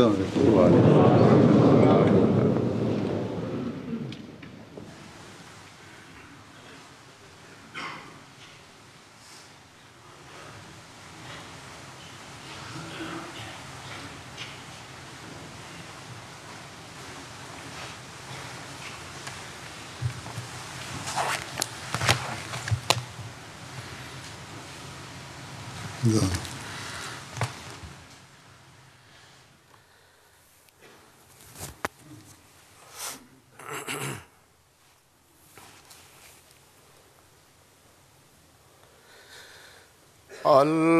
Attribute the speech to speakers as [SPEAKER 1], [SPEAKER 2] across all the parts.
[SPEAKER 1] oração, então, gente,
[SPEAKER 2] الله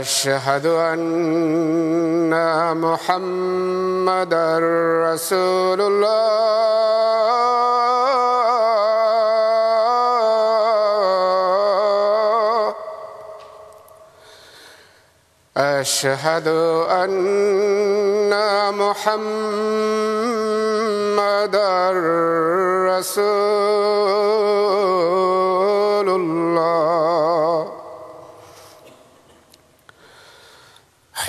[SPEAKER 2] أشهد ان محمد رسول الله اشهد ان محمد رسول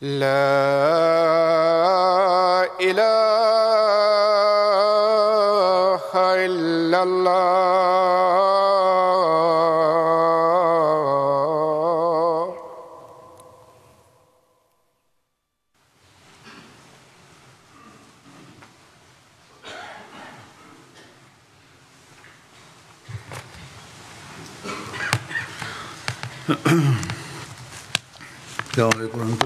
[SPEAKER 2] لا إله إلا الله
[SPEAKER 1] السلام عليكم ورحمة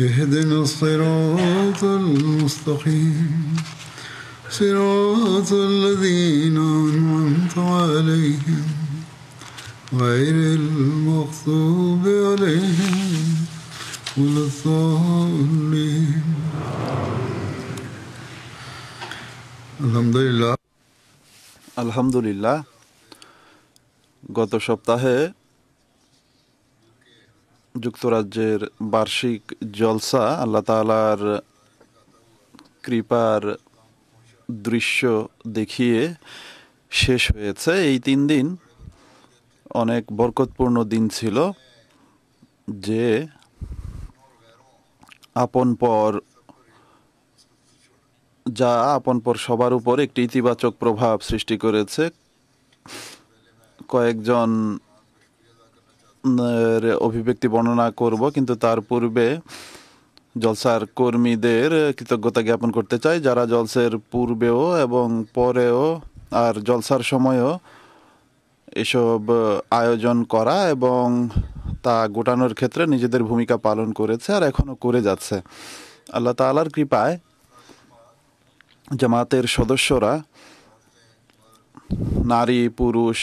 [SPEAKER 1] اهدنا الصراط المستقيم صراط الذين أنعمت عليهم غير المغضوب عليهم ولا الضالين
[SPEAKER 3] الحمد لله الحمد لله গত সপ্তাহে যুক্তরাজ্যের বার্ষিক জলসা আল্লাহ তালার কৃপার দৃশ্য দেখিয়ে শেষ হয়েছে এই তিন দিন অনেক বরকতপূর্ণ দিন ছিল যে আপন পর যা আপন পর সবার উপর একটি ইতিবাচক প্রভাব সৃষ্টি করেছে কয়েকজন অভিব্যক্তি বর্ণনা করব কিন্তু তার পূর্বে জলসার কর্মীদের কৃতজ্ঞতা জ্ঞাপন করতে চাই যারা জলসের পূর্বেও এবং পরেও আর জলসার সময়ও এসব আয়োজন করা এবং তা গোটানোর ক্ষেত্রে নিজেদের ভূমিকা পালন করেছে আর এখনও করে যাচ্ছে আল্লাহ তালার কৃপায় জামাতের সদস্যরা নারী পুরুষ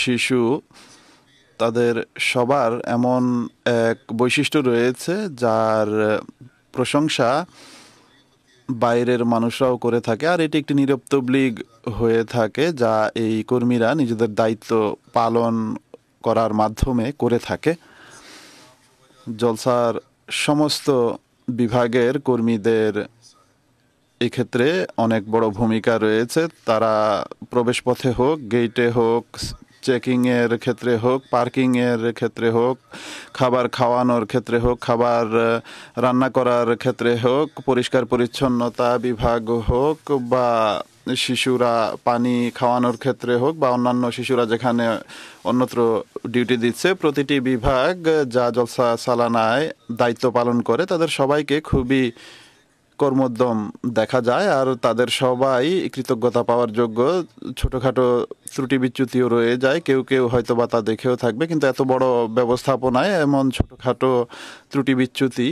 [SPEAKER 3] শিশু তাদের সবার এমন এক বৈশিষ্ট্য রয়েছে যার প্রশংসা বাইরের মানুষরাও করে থাকে আর এটি একটি নিরপ্তবলিগ হয়ে থাকে যা এই কর্মীরা নিজেদের দায়িত্ব পালন করার মাধ্যমে করে থাকে জলসার সমস্ত বিভাগের কর্মীদের এক্ষেত্রে অনেক বড় ভূমিকা রয়েছে তারা প্রবেশপথে হোক গেইটে হোক চেকিংয়ের ক্ষেত্রে হোক পার্কিংয়ের ক্ষেত্রে হোক খাবার খাওয়ানোর ক্ষেত্রে হোক খাবার রান্না করার ক্ষেত্রে হোক পরিষ্কার পরিচ্ছন্নতা বিভাগ হোক বা শিশুরা পানি খাওয়ানোর ক্ষেত্রে হোক বা অন্যান্য শিশুরা যেখানে অন্যত্র ডিউটি দিচ্ছে প্রতিটি বিভাগ যা জলসা সালানায় দায়িত্ব পালন করে তাদের সবাইকে খুবই কর্মোদ্যম দেখা যায় আর তাদের সবাই কৃতজ্ঞতা পাওয়ার যোগ্য ছোটোখাটো ত্রুটি বিচ্যুতিও রয়ে যায় কেউ কেউ হয়তো বা তা দেখেও থাকবে কিন্তু এত বড় ব্যবস্থাপনায় এমন ছোটোখাটো ত্রুটি বিচ্যুতি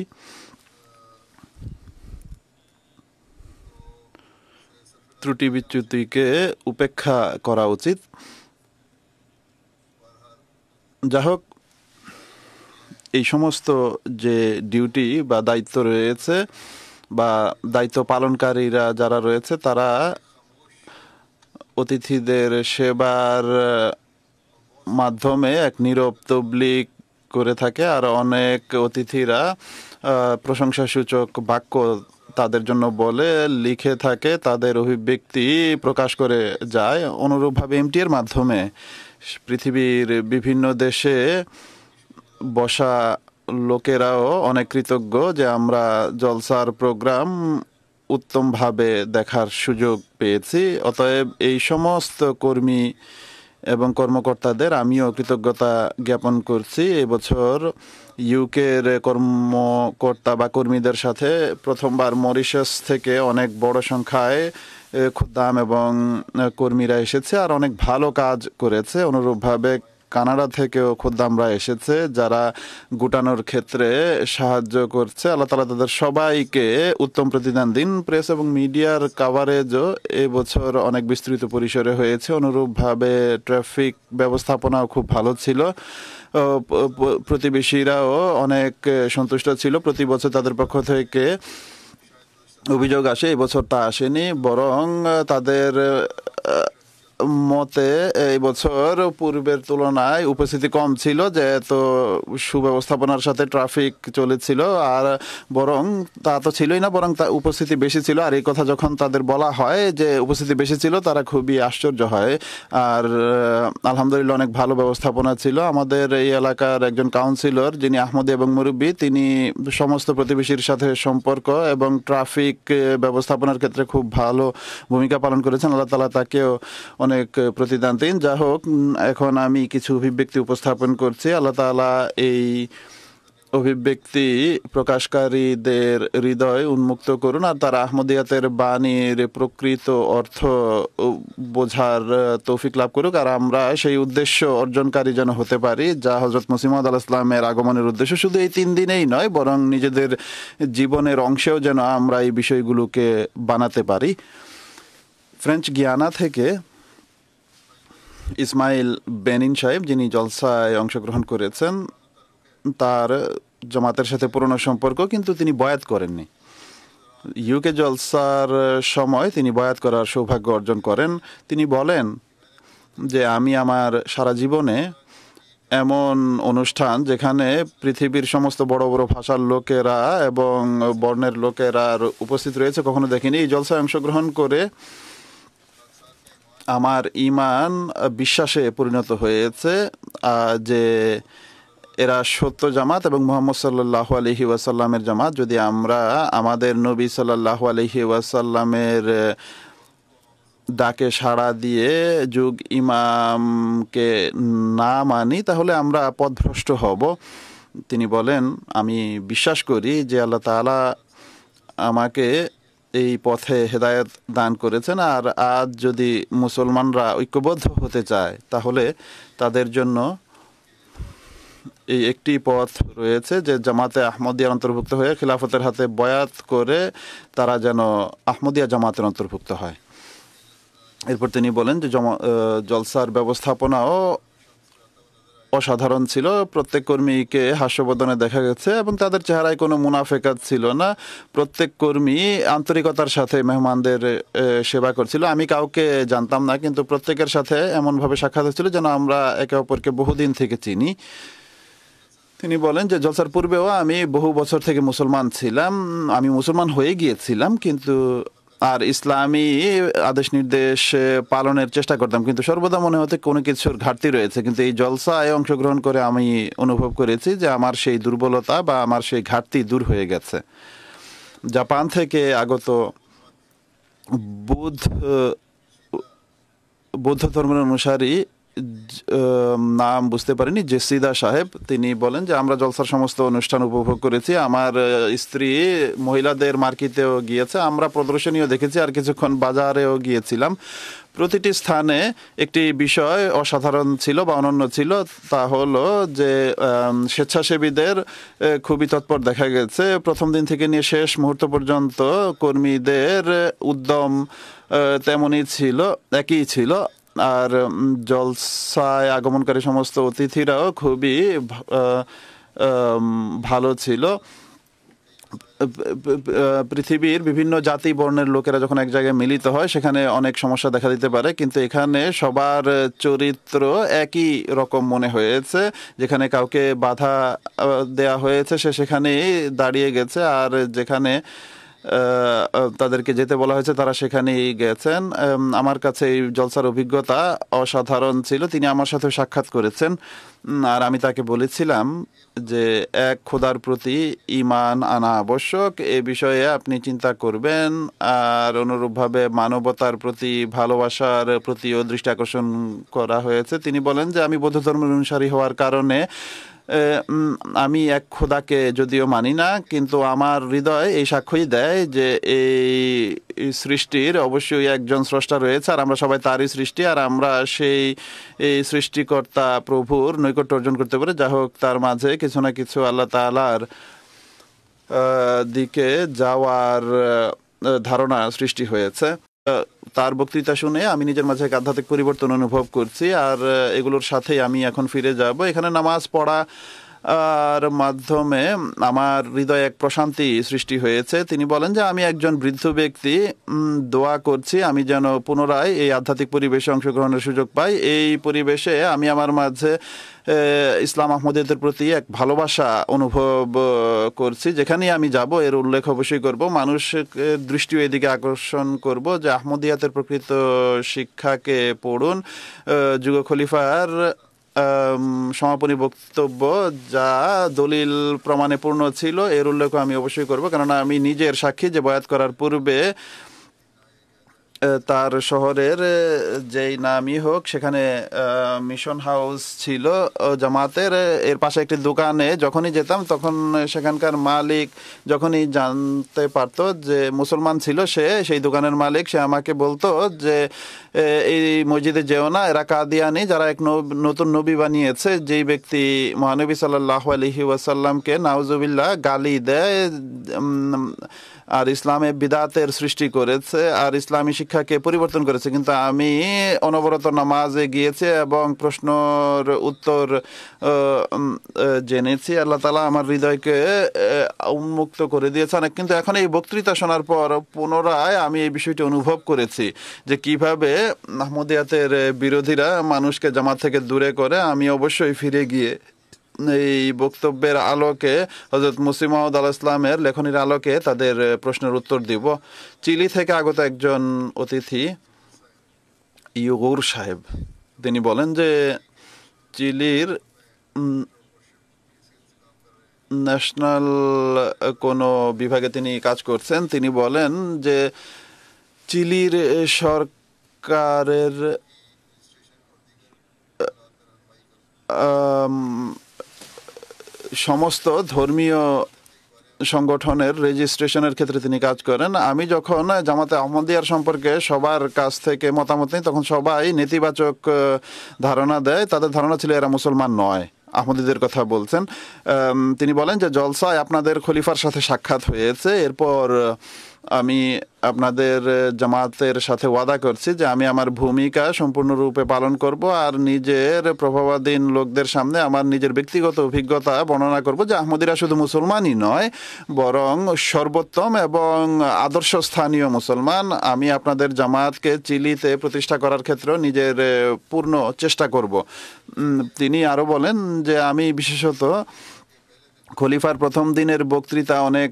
[SPEAKER 3] ত্রুটি বিচ্যুতিকে উপেক্ষা করা উচিত যা হোক এই সমস্ত যে ডিউটি বা দায়িত্ব রয়েছে বা দায়িত্ব পালনকারীরা যারা রয়েছে তারা অতিথিদের সেবার মাধ্যমে এক নীরব তবলিক করে থাকে আর অনেক অতিথিরা প্রশংসাসূচক বাক্য তাদের জন্য বলে লিখে থাকে তাদের অভিব্যক্তি প্রকাশ করে যায় অনুরূপভাবে এমটিএর মাধ্যমে পৃথিবীর বিভিন্ন দেশে বসা লোকেরাও অনেক কৃতজ্ঞ যে আমরা জলসার প্রোগ্রাম উত্তমভাবে দেখার সুযোগ পেয়েছি অতএব এই সমস্ত কর্মী এবং কর্মকর্তাদের আমিও কৃতজ্ঞতা জ্ঞাপন করছি এবছর ইউকের কর্মকর্তা বা কর্মীদের সাথে প্রথমবার মরিশাস থেকে অনেক বড় সংখ্যায় খুদ্দাম এবং কর্মীরা এসেছে আর অনেক ভালো কাজ করেছে অনুরূপভাবে কানাডা থেকেও খোদ্দামরা এসেছে যারা গুটানোর ক্ষেত্রে সাহায্য করছে আল্লাহ তালা তাদের সবাইকে উত্তম প্রতিদান দিন প্রেস এবং মিডিয়ার কাভারেজও এবছর অনেক বিস্তৃত পরিসরে হয়েছে অনুরূপভাবে ট্রাফিক ব্যবস্থাপনাও খুব ভালো ছিল প্রতিবেশীরাও অনেক সন্তুষ্ট ছিল প্রতি বছর তাদের পক্ষ থেকে অভিযোগ আসে এবছর তা আসেনি বরং তাদের মতে এই বছর পূর্বের তুলনায় উপস্থিতি কম ছিল যেহেতু সুব্যবস্থাপনার সাথে ট্রাফিক চলেছিল আর বরং তা তো ছিলই না বরং তা উপস্থিতি বেশি ছিল আর এই কথা যখন তাদের বলা হয় যে উপস্থিতি বেশি ছিল তারা খুবই আশ্চর্য হয় আর আলহামদুলিল্লাহ অনেক ভালো ব্যবস্থাপনা ছিল আমাদের এই এলাকার একজন কাউন্সিলর যিনি আহমদ এবং মুরব্বী তিনি সমস্ত প্রতিবেশীর সাথে সম্পর্ক এবং ট্রাফিক ব্যবস্থাপনার ক্ষেত্রে খুব ভালো ভূমিকা পালন করেছেন আল্লাহ তালা তাকেও অনেক অনেক দিন যা হোক এখন আমি কিছু অভিব্যক্তি উপস্থাপন করছি আল্লাহ তালা এই অভিব্যক্তি প্রকাশকারীদের হৃদয় উন্মুক্ত করুন আর তারা আহমদিয়াতের বাণীর প্রকৃত অর্থ বোঝার তৌফিক লাভ করুক আর আমরা সেই উদ্দেশ্য অর্জনকারী যেন হতে পারি যা হজরত মুসিমদ আল ইসলামের আগমনের উদ্দেশ্য শুধু এই তিন দিনেই নয় বরং নিজেদের জীবনের অংশেও যেন আমরা এই বিষয়গুলোকে বানাতে পারি ফ্রেঞ্চ গিয়ানা থেকে ইসমাইল বেনিন সাহেব যিনি জলসায় অংশগ্রহণ করেছেন তার জামাতের সাথে পুরনো সম্পর্ক কিন্তু তিনি বয়াত করেননি ইউকে জলসার সময় তিনি বয়াত করার সৌভাগ্য অর্জন করেন তিনি বলেন যে আমি আমার সারা জীবনে এমন অনুষ্ঠান যেখানে পৃথিবীর সমস্ত বড় বড় ভাষার লোকেরা এবং বর্ণের লোকেরা উপস্থিত রয়েছে কখনো দেখিনি এই জলসায় অংশগ্রহণ করে আমার ইমান বিশ্বাসে পরিণত হয়েছে যে এরা সত্য জামাত এবং মোহাম্মদ সাল্লাহ আলহি ওয়াসাল্লামের জামাত যদি আমরা আমাদের নবী সাল্লাহ আলহি ওয়াসাল্লামের ডাকে সাড়া দিয়ে যুগ ইমামকে না মানি তাহলে আমরা পদভ্রষ্ট হব তিনি বলেন আমি বিশ্বাস করি যে আল্লাহ তালা আমাকে এই পথে হেদায়ত দান করেছেন আর আজ যদি মুসলমানরা ঐক্যবদ্ধ হতে চায় তাহলে তাদের জন্য এই একটি পথ রয়েছে যে জামাতে আহমদিয়ার অন্তর্ভুক্ত হয়ে খিলাফতের হাতে বয়াত করে তারা যেন আহমদিয়া জামাতের অন্তর্ভুক্ত হয় এরপর তিনি বলেন যে জলসার ব্যবস্থাপনাও অসাধারণ ছিল প্রত্যেক কর্মীকে হাস্যবদনে দেখা গেছে এবং তাদের চেহারায় কোনো মুনাফেকাত ছিল না প্রত্যেক কর্মী আন্তরিকতার সাথে মেহমানদের সেবা করছিল আমি কাউকে জানতাম না কিন্তু প্রত্যেকের সাথে এমনভাবে সাক্ষাৎ হয়েছিল যেন আমরা একে অপরকে বহুদিন থেকে চিনি তিনি বলেন যে জলসার পূর্বেও আমি বহু বছর থেকে মুসলমান ছিলাম আমি মুসলমান হয়ে গিয়েছিলাম কিন্তু আর ইসলামী আদেশ নির্দেশ পালনের চেষ্টা করতাম কিন্তু সর্বদা মনে হতে কোনো কিছুর ঘাটতি রয়েছে কিন্তু এই জলসায় অংশগ্রহণ করে আমি অনুভব করেছি যে আমার সেই দুর্বলতা বা আমার সেই ঘাটতি দূর হয়ে গেছে জাপান থেকে আগত বুধ বৌদ্ধ ধর্মের অনুসারী নাম বুঝতে পারিনি জেসিদা সাহেব তিনি বলেন যে আমরা জলসার সমস্ত অনুষ্ঠান উপভোগ করেছি আমার স্ত্রী মহিলাদের মার্কেটেও গিয়েছে আমরা প্রদর্শনীও দেখেছি আর কিছুক্ষণ বাজারেও গিয়েছিলাম প্রতিটি স্থানে একটি বিষয় অসাধারণ ছিল বা অনন্য ছিল তা হলো যে স্বেচ্ছাসেবীদের খুবই তৎপর দেখা গেছে প্রথম দিন থেকে নিয়ে শেষ মুহূর্ত পর্যন্ত কর্মীদের উদ্যম তেমনই ছিল একই ছিল আর জলসায় আগমনকারী সমস্ত অতিথিরাও খুবই ভালো ছিল পৃথিবীর বিভিন্ন জাতি বর্ণের লোকেরা যখন এক জায়গায় মিলিত হয় সেখানে অনেক সমস্যা দেখা দিতে পারে কিন্তু এখানে সবার চরিত্র একই রকম মনে হয়েছে যেখানে কাউকে বাধা দেয়া হয়েছে সে সেখানেই দাঁড়িয়ে গেছে আর যেখানে তাদেরকে যেতে বলা হয়েছে তারা সেখানেই গেছেন আমার কাছে এই জলসার অভিজ্ঞতা অসাধারণ ছিল তিনি আমার সাথে সাক্ষাৎ করেছেন আর আমি তাকে বলেছিলাম যে এক খোদার প্রতি ইমান আনা আবশ্যক এ বিষয়ে আপনি চিন্তা করবেন আর অনুরূপভাবে মানবতার প্রতি ভালোবাসার প্রতিও দৃষ্টি আকর্ষণ করা হয়েছে তিনি বলেন যে আমি বৌদ্ধ ধর্মের অনুসারী হওয়ার কারণে আমি এক খোদাকে যদিও মানি না কিন্তু আমার হৃদয় এই সাক্ষ্যই দেয় যে এই সৃষ্টির অবশ্যই একজন স্রষ্টা রয়েছে আর আমরা সবাই তারই সৃষ্টি আর আমরা সেই এই সৃষ্টিকর্তা প্রভুর নৈকট্য অর্জন করতে পারি যা হোক তার মাঝে কিছু না কিছু আল্লাহ তালার দিকে যাওয়ার ধারণা সৃষ্টি হয়েছে তার বক্তৃতা শুনে আমি নিজের মাঝে এক আধ্যাত্মিক পরিবর্তন অনুভব করছি আর এগুলোর সাথেই আমি এখন ফিরে যাব এখানে নামাজ পড়া আর মাধ্যমে আমার হৃদয়ে এক প্রশান্তি সৃষ্টি হয়েছে তিনি বলেন যে আমি একজন বৃদ্ধ ব্যক্তি দোয়া করছি আমি যেন পুনরায় এই আধ্যাত্মিক পরিবেশে অংশগ্রহণের সুযোগ পাই এই পরিবেশে আমি আমার মাঝে ইসলাম আহমদের প্রতি এক ভালোবাসা অনুভব করছি যেখানেই আমি যাব এর উল্লেখ অবশ্যই করব মানুষের দৃষ্টিও এদিকে আকর্ষণ করব যে আহমদিয়াতের প্রকৃত শিক্ষাকে পড়ুন যুগ খলিফার সমাপনী বক্তব্য যা দলিল প্রমাণে পূর্ণ ছিল এর উল্লেখ আমি অবশ্যই করব কেননা আমি নিজের সাক্ষী যে বয়াত করার পূর্বে তার শহরের যেই নামই হোক সেখানে মিশন হাউস ছিল জামাতের এর পাশে একটি দোকানে যখনই যেতাম তখন সেখানকার মালিক যখনই জানতে পারত যে মুসলমান ছিল সে সেই দোকানের মালিক সে আমাকে বলতো যে এই মসজিদে যেও না এরা কাদিয়ানি যারা এক নতুন নবী বানিয়েছে যেই ব্যক্তি মহানবী সাল্লাহ আলহি ওয়াসাল্লামকে নাওজুবিল্লাহ গালি দেয় আর ইসলামে বিদাতের সৃষ্টি করেছে আর ইসলামী শিক্ষাকে পরিবর্তন করেছে কিন্তু আমি অনবরত নামাজে গিয়েছি এবং প্রশ্নর উত্তর জেনেছি আল্লাহ তালা আমার হৃদয়কে উন্মুক্ত করে দিয়েছেন কিন্তু এখন এই বক্তৃতা শোনার পর পুনরায় আমি এই বিষয়টি অনুভব করেছি যে কিভাবে মাহমুদিয়াতের বিরোধীরা মানুষকে জামাত থেকে দূরে করে আমি অবশ্যই ফিরে গিয়ে এই বক্তব্যের আলোকে হজরত মুসিমাউদ আল ইসলামের লেখনির আলোকে তাদের প্রশ্নের উত্তর দিব চিলি থেকে আগত একজন অতিথি ইউগুর সাহেব তিনি বলেন যে চিলির ন্যাশনাল কোনো বিভাগে তিনি কাজ করছেন তিনি বলেন যে চিলির সরকারের সমস্ত ধর্মীয় সংগঠনের রেজিস্ট্রেশনের ক্ষেত্রে তিনি কাজ করেন আমি যখন জামাতে আহমদিয়ার সম্পর্কে সবার কাছ থেকে মতামত নিই তখন সবাই নেতিবাচক ধারণা দেয় তাদের ধারণা ছিল এরা মুসলমান নয় আহমদীদের কথা বলছেন তিনি বলেন যে জলসায় আপনাদের খলিফার সাথে সাক্ষাৎ হয়েছে এরপর আমি আপনাদের জামাতের সাথে ওয়াদা করছি যে আমি আমার ভূমিকা সম্পূর্ণরূপে পালন করব আর নিজের প্রভাবাধীন লোকদের সামনে আমার নিজের ব্যক্তিগত অভিজ্ঞতা বর্ণনা করব যে আহমদিরা শুধু মুসলমানই নয় বরং সর্বোত্তম এবং আদর্শ স্থানীয় মুসলমান আমি আপনাদের জামাতকে চিলিতে প্রতিষ্ঠা করার ক্ষেত্রেও নিজের পূর্ণ চেষ্টা করব তিনি আরও বলেন যে আমি বিশেষত খলিফার প্রথম দিনের বক্তৃতা অনেক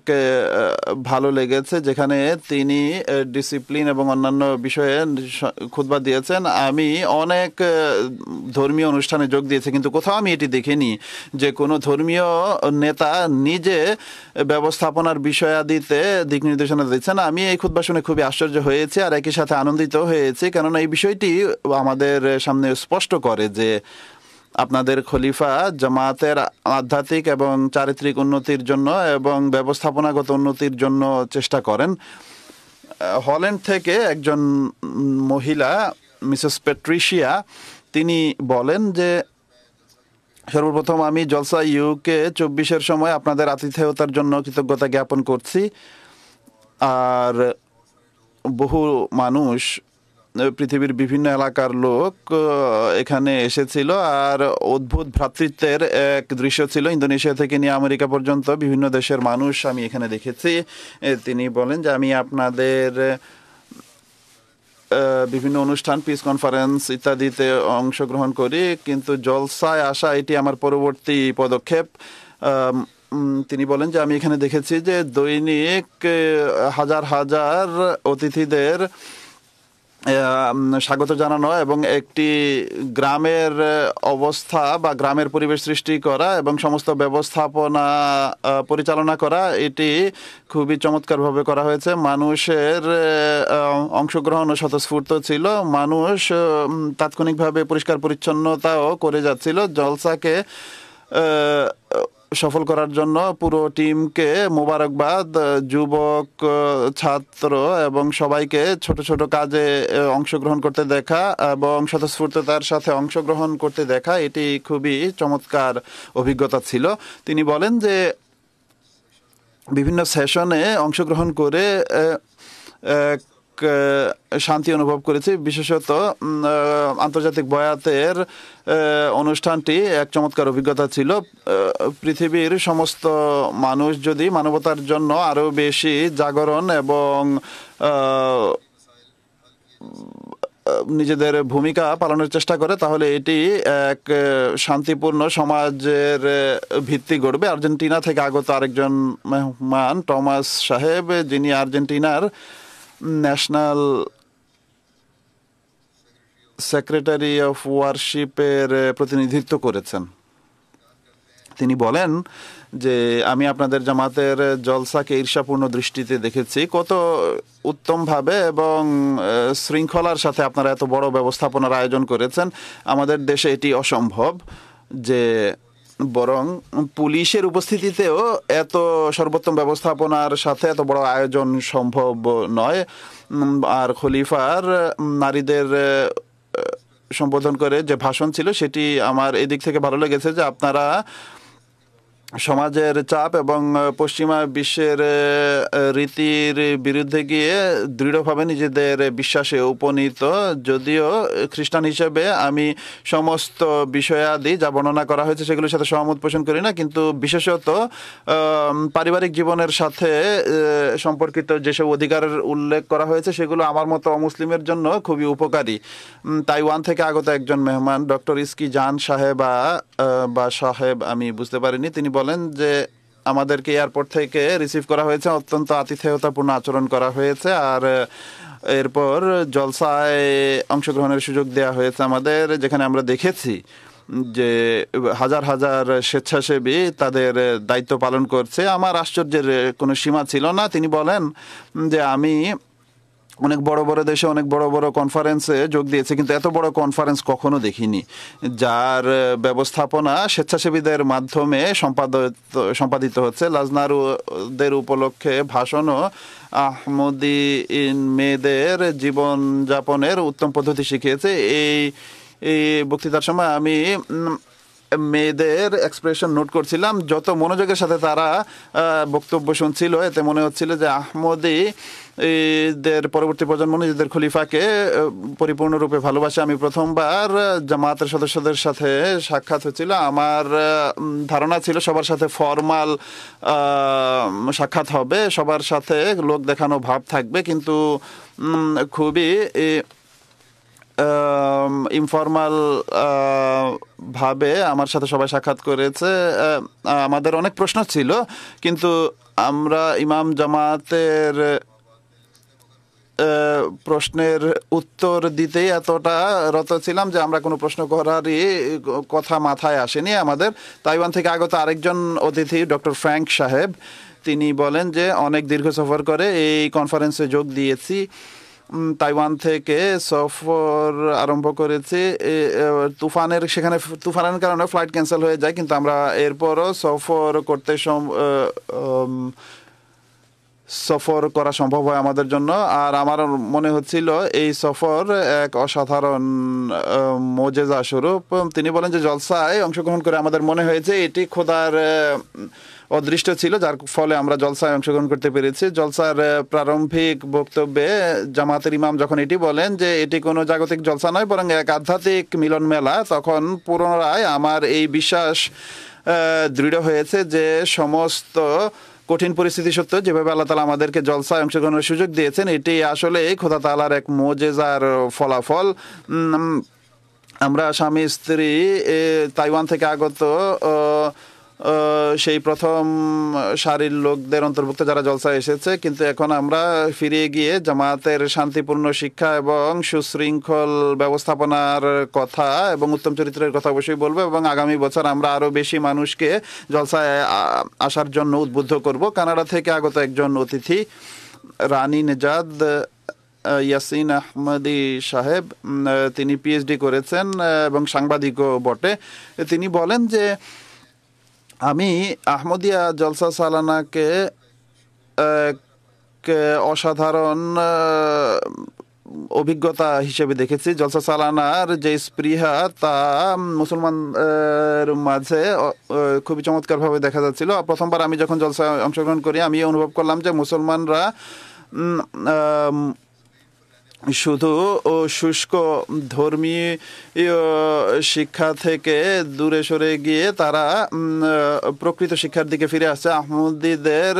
[SPEAKER 3] ভালো লেগেছে যেখানে তিনি ডিসিপ্লিন এবং অন্যান্য বিষয়ে খুদবা দিয়েছেন আমি অনেক ধর্মীয় অনুষ্ঠানে যোগ দিয়েছি কিন্তু কোথাও আমি এটি দেখিনি যে কোনো ধর্মীয় নেতা নিজে ব্যবস্থাপনার বিষয়াদিতে দিক নির্দেশনা দিচ্ছেন আমি এই খুদবা শুনে খুবই আশ্চর্য হয়েছি আর একই সাথে আনন্দিত হয়েছি কেননা এই বিষয়টি আমাদের সামনে স্পষ্ট করে যে আপনাদের খলিফা জামাতের আধ্যাত্মিক এবং চারিত্রিক উন্নতির জন্য এবং ব্যবস্থাপনাগত উন্নতির জন্য চেষ্টা করেন হল্যান্ড থেকে একজন মহিলা মিসেস পেট্রিশিয়া তিনি বলেন যে সর্বপ্রথম আমি জলসা ইউকে চব্বিশের সময় আপনাদের আতিথেয়তার জন্য কৃতজ্ঞতা জ্ঞাপন করছি আর বহু মানুষ পৃথিবীর বিভিন্ন এলাকার লোক এখানে এসেছিল আর অদ্ভুত ভ্রাতৃত্বের এক দৃশ্য ছিল ইন্দোনেশিয়া থেকে নিয়ে আমেরিকা পর্যন্ত বিভিন্ন দেশের মানুষ আমি এখানে দেখেছি তিনি বলেন যে আমি আপনাদের বিভিন্ন অনুষ্ঠান পিস কনফারেন্স ইত্যাদিতে অংশগ্রহণ করি কিন্তু জলসায় আসা এটি আমার পরবর্তী পদক্ষেপ তিনি বলেন যে আমি এখানে দেখেছি যে দৈনিক হাজার হাজার অতিথিদের স্বাগত জানানো এবং একটি গ্রামের অবস্থা বা গ্রামের পরিবেশ সৃষ্টি করা এবং সমস্ত ব্যবস্থাপনা পরিচালনা করা এটি খুবই চমৎকারভাবে করা হয়েছে মানুষের অংশগ্রহণ স্বতঃস্ফূর্ত ছিল মানুষ তাৎক্ষণিকভাবে পরিষ্কার পরিচ্ছন্নতাও করে যাচ্ছিল জলসাকে সফল করার জন্য পুরো টিমকে মোবারকবাদ যুবক ছাত্র এবং সবাইকে ছোট ছোট কাজে অংশগ্রহণ করতে দেখা এবং স্বতঃস্ফূর্ততার সাথে অংশগ্রহণ করতে দেখা এটি খুবই চমৎকার অভিজ্ঞতা ছিল তিনি বলেন যে বিভিন্ন সেশনে অংশগ্রহণ করে শান্তি অনুভব করেছি বিশেষত আন্তর্জাতিক বয়াতের অনুষ্ঠানটি এক চমৎকার অভিজ্ঞতা ছিল পৃথিবীর সমস্ত মানুষ যদি মানবতার জন্য আরও বেশি জাগরণ এবং নিজেদের ভূমিকা পালনের চেষ্টা করে তাহলে এটি এক শান্তিপূর্ণ সমাজের ভিত্তি গড়বে আর্জেন্টিনা থেকে আগত আরেকজন মেহমান টমাস সাহেব যিনি আর্জেন্টিনার ন্যাশনাল সেক্রেটারি অফ ওয়ারশিপের প্রতিনিধিত্ব করেছেন তিনি বলেন যে আমি আপনাদের জামাতের জলসাকে ঈর্ষাপূর্ণ দৃষ্টিতে দেখেছি কত উত্তমভাবে এবং শৃঙ্খলার সাথে আপনারা এত বড় ব্যবস্থাপনার আয়োজন করেছেন আমাদের দেশে এটি অসম্ভব যে বরং পুলিশের উপস্থিতিতেও এত সর্বোত্তম ব্যবস্থাপনার সাথে এত বড় আয়োজন সম্ভব নয় আর খলিফার নারীদের সম্বোধন করে যে ভাষণ ছিল সেটি আমার এদিক থেকে ভালো লেগেছে যে আপনারা সমাজের চাপ এবং পশ্চিমা বিশ্বের রীতির বিরুদ্ধে গিয়ে দৃঢ়ভাবে নিজেদের বিশ্বাসে উপনীত যদিও খ্রিস্টান হিসেবে আমি সমস্ত বিষয়াদি যা বর্ণনা করা হয়েছে সেগুলোর সাথে সহমত পোষণ করি না কিন্তু বিশেষত পারিবারিক জীবনের সাথে সম্পর্কিত যেসব অধিকারের উল্লেখ করা হয়েছে সেগুলো আমার মতো অমুসলিমের জন্য খুবই উপকারী তাইওয়ান থেকে আগত একজন মেহমান ডক্টর ইসকি জান সাহেবা বা সাহেব আমি বুঝতে পারিনি তিনি বলেন যে আমাদেরকে এয়ারপোর্ট থেকে রিসিভ করা হয়েছে অত্যন্ত আতিথেয়তাপূর্ণ আচরণ করা হয়েছে আর এরপর জলসায় অংশগ্রহণের সুযোগ দেওয়া হয়েছে আমাদের যেখানে আমরা দেখেছি যে হাজার হাজার স্বেচ্ছাসেবী তাদের দায়িত্ব পালন করছে আমার আশ্চর্যের কোনো সীমা ছিল না তিনি বলেন যে আমি অনেক বড় বড় দেশে অনেক বড় বড় কনফারেন্সে যোগ দিয়েছে কিন্তু এত বড় কনফারেন্স কখনো দেখিনি যার ব্যবস্থাপনা স্বেচ্ছাসেবীদের মাধ্যমে সম্পাদিত সম্পাদিত হচ্ছে লাজনারুদের উপলক্ষে ভাষণও আহমদি মেয়েদের জীবনযাপনের উত্তম পদ্ধতি শিখিয়েছে এই এই বক্তৃতার সময় আমি মেয়েদের এক্সপ্রেশন নোট করছিলাম যত মনোযোগের সাথে তারা বক্তব্য শুনছিল এতে মনে হচ্ছিল যে আহমদি দের পরবর্তী প্রজন্ম নিজেদের খলিফাকে পরিপূর্ণরূপে ভালোবাসে আমি প্রথমবার জামাতের সদস্যদের সাথে সাক্ষাৎ হয়েছিল আমার ধারণা ছিল সবার সাথে ফর্মাল সাক্ষাৎ হবে সবার সাথে লোক দেখানো ভাব থাকবে কিন্তু খুবই ইনফর্মাল ভাবে আমার সাথে সবাই সাক্ষাৎ করেছে আমাদের অনেক প্রশ্ন ছিল কিন্তু আমরা ইমাম জামাতের প্রশ্নের উত্তর দিতেই এতটা রত ছিলাম যে আমরা কোনো প্রশ্ন করারই কথা মাথায় আসেনি আমাদের তাইওয়ান থেকে আগত আরেকজন অতিথি ডক্টর ফ্র্যাঙ্ক সাহেব তিনি বলেন যে অনেক দীর্ঘ সফর করে এই কনফারেন্সে যোগ দিয়েছি তাইওয়ান থেকে সফর আরম্ভ করেছি তুফানের সেখানে তুফানের কারণে ফ্লাইট ক্যান্সেল হয়ে যায় কিন্তু আমরা এরপরও সফর করতে সম সফর করা সম্ভব হয় আমাদের জন্য আর আমার মনে হচ্ছিল এই সফর এক অসাধারণ মজেজা স্বরূপ তিনি বলেন যে জলসায় অংশগ্রহণ করে আমাদের মনে হয়েছে এটি খোদার অদৃষ্ট ছিল যার ফলে আমরা জলসায় অংশগ্রহণ করতে পেরেছি জলসার প্রারম্ভিক বক্তব্যে জামাতের ইমাম যখন এটি বলেন যে এটি কোনো জাগতিক জলসা নয় বরং এক আধ্যাত্মিক মিলন মেলা তখন পুনরায় আমার এই বিশ্বাস দৃঢ় হয়েছে যে সমস্ত কঠিন পরিস্থিতি সত্ত্বেও যেভাবে আল্লাহ তালা আমাদেরকে জলসায় অংশগ্রহণের সুযোগ দিয়েছেন এটি আসলে খোদা তালার এক মজেজার ফলাফল আমরা স্বামী স্ত্রী তাইওয়ান থেকে আগত সেই প্রথম সারির লোকদের অন্তর্ভুক্ত যারা জলসা এসেছে কিন্তু এখন আমরা ফিরে গিয়ে জামাতের শান্তিপূর্ণ শিক্ষা এবং সুশৃঙ্খল ব্যবস্থাপনার কথা এবং উত্তম চরিত্রের কথা অবশ্যই বলবো এবং আগামী বছর আমরা আরও বেশি মানুষকে জলসায় আসার জন্য উদ্বুদ্ধ করব কানাডা থেকে আগত একজন অতিথি রানী নেজাদ ইয়াসিন আহমদি সাহেব তিনি পিএইচডি করেছেন এবং সাংবাদিকও বটে তিনি বলেন যে আমি আহমদিয়া জলসা সালানাকে অসাধারণ অভিজ্ঞতা হিসেবে দেখেছি জলসা সালানার যে স্পৃহা তা মুসলমান মাঝে খুবই চমৎকারভাবে দেখা যাচ্ছিল প্রথমবার আমি যখন জলসা অংশগ্রহণ করি আমি অনুভব করলাম যে মুসলমানরা শুধু ও শুষ্ক ধর্মীয় শিক্ষা থেকে দূরে সরে গিয়ে তারা প্রকৃত শিক্ষার দিকে ফিরে আসছে আহমদীদের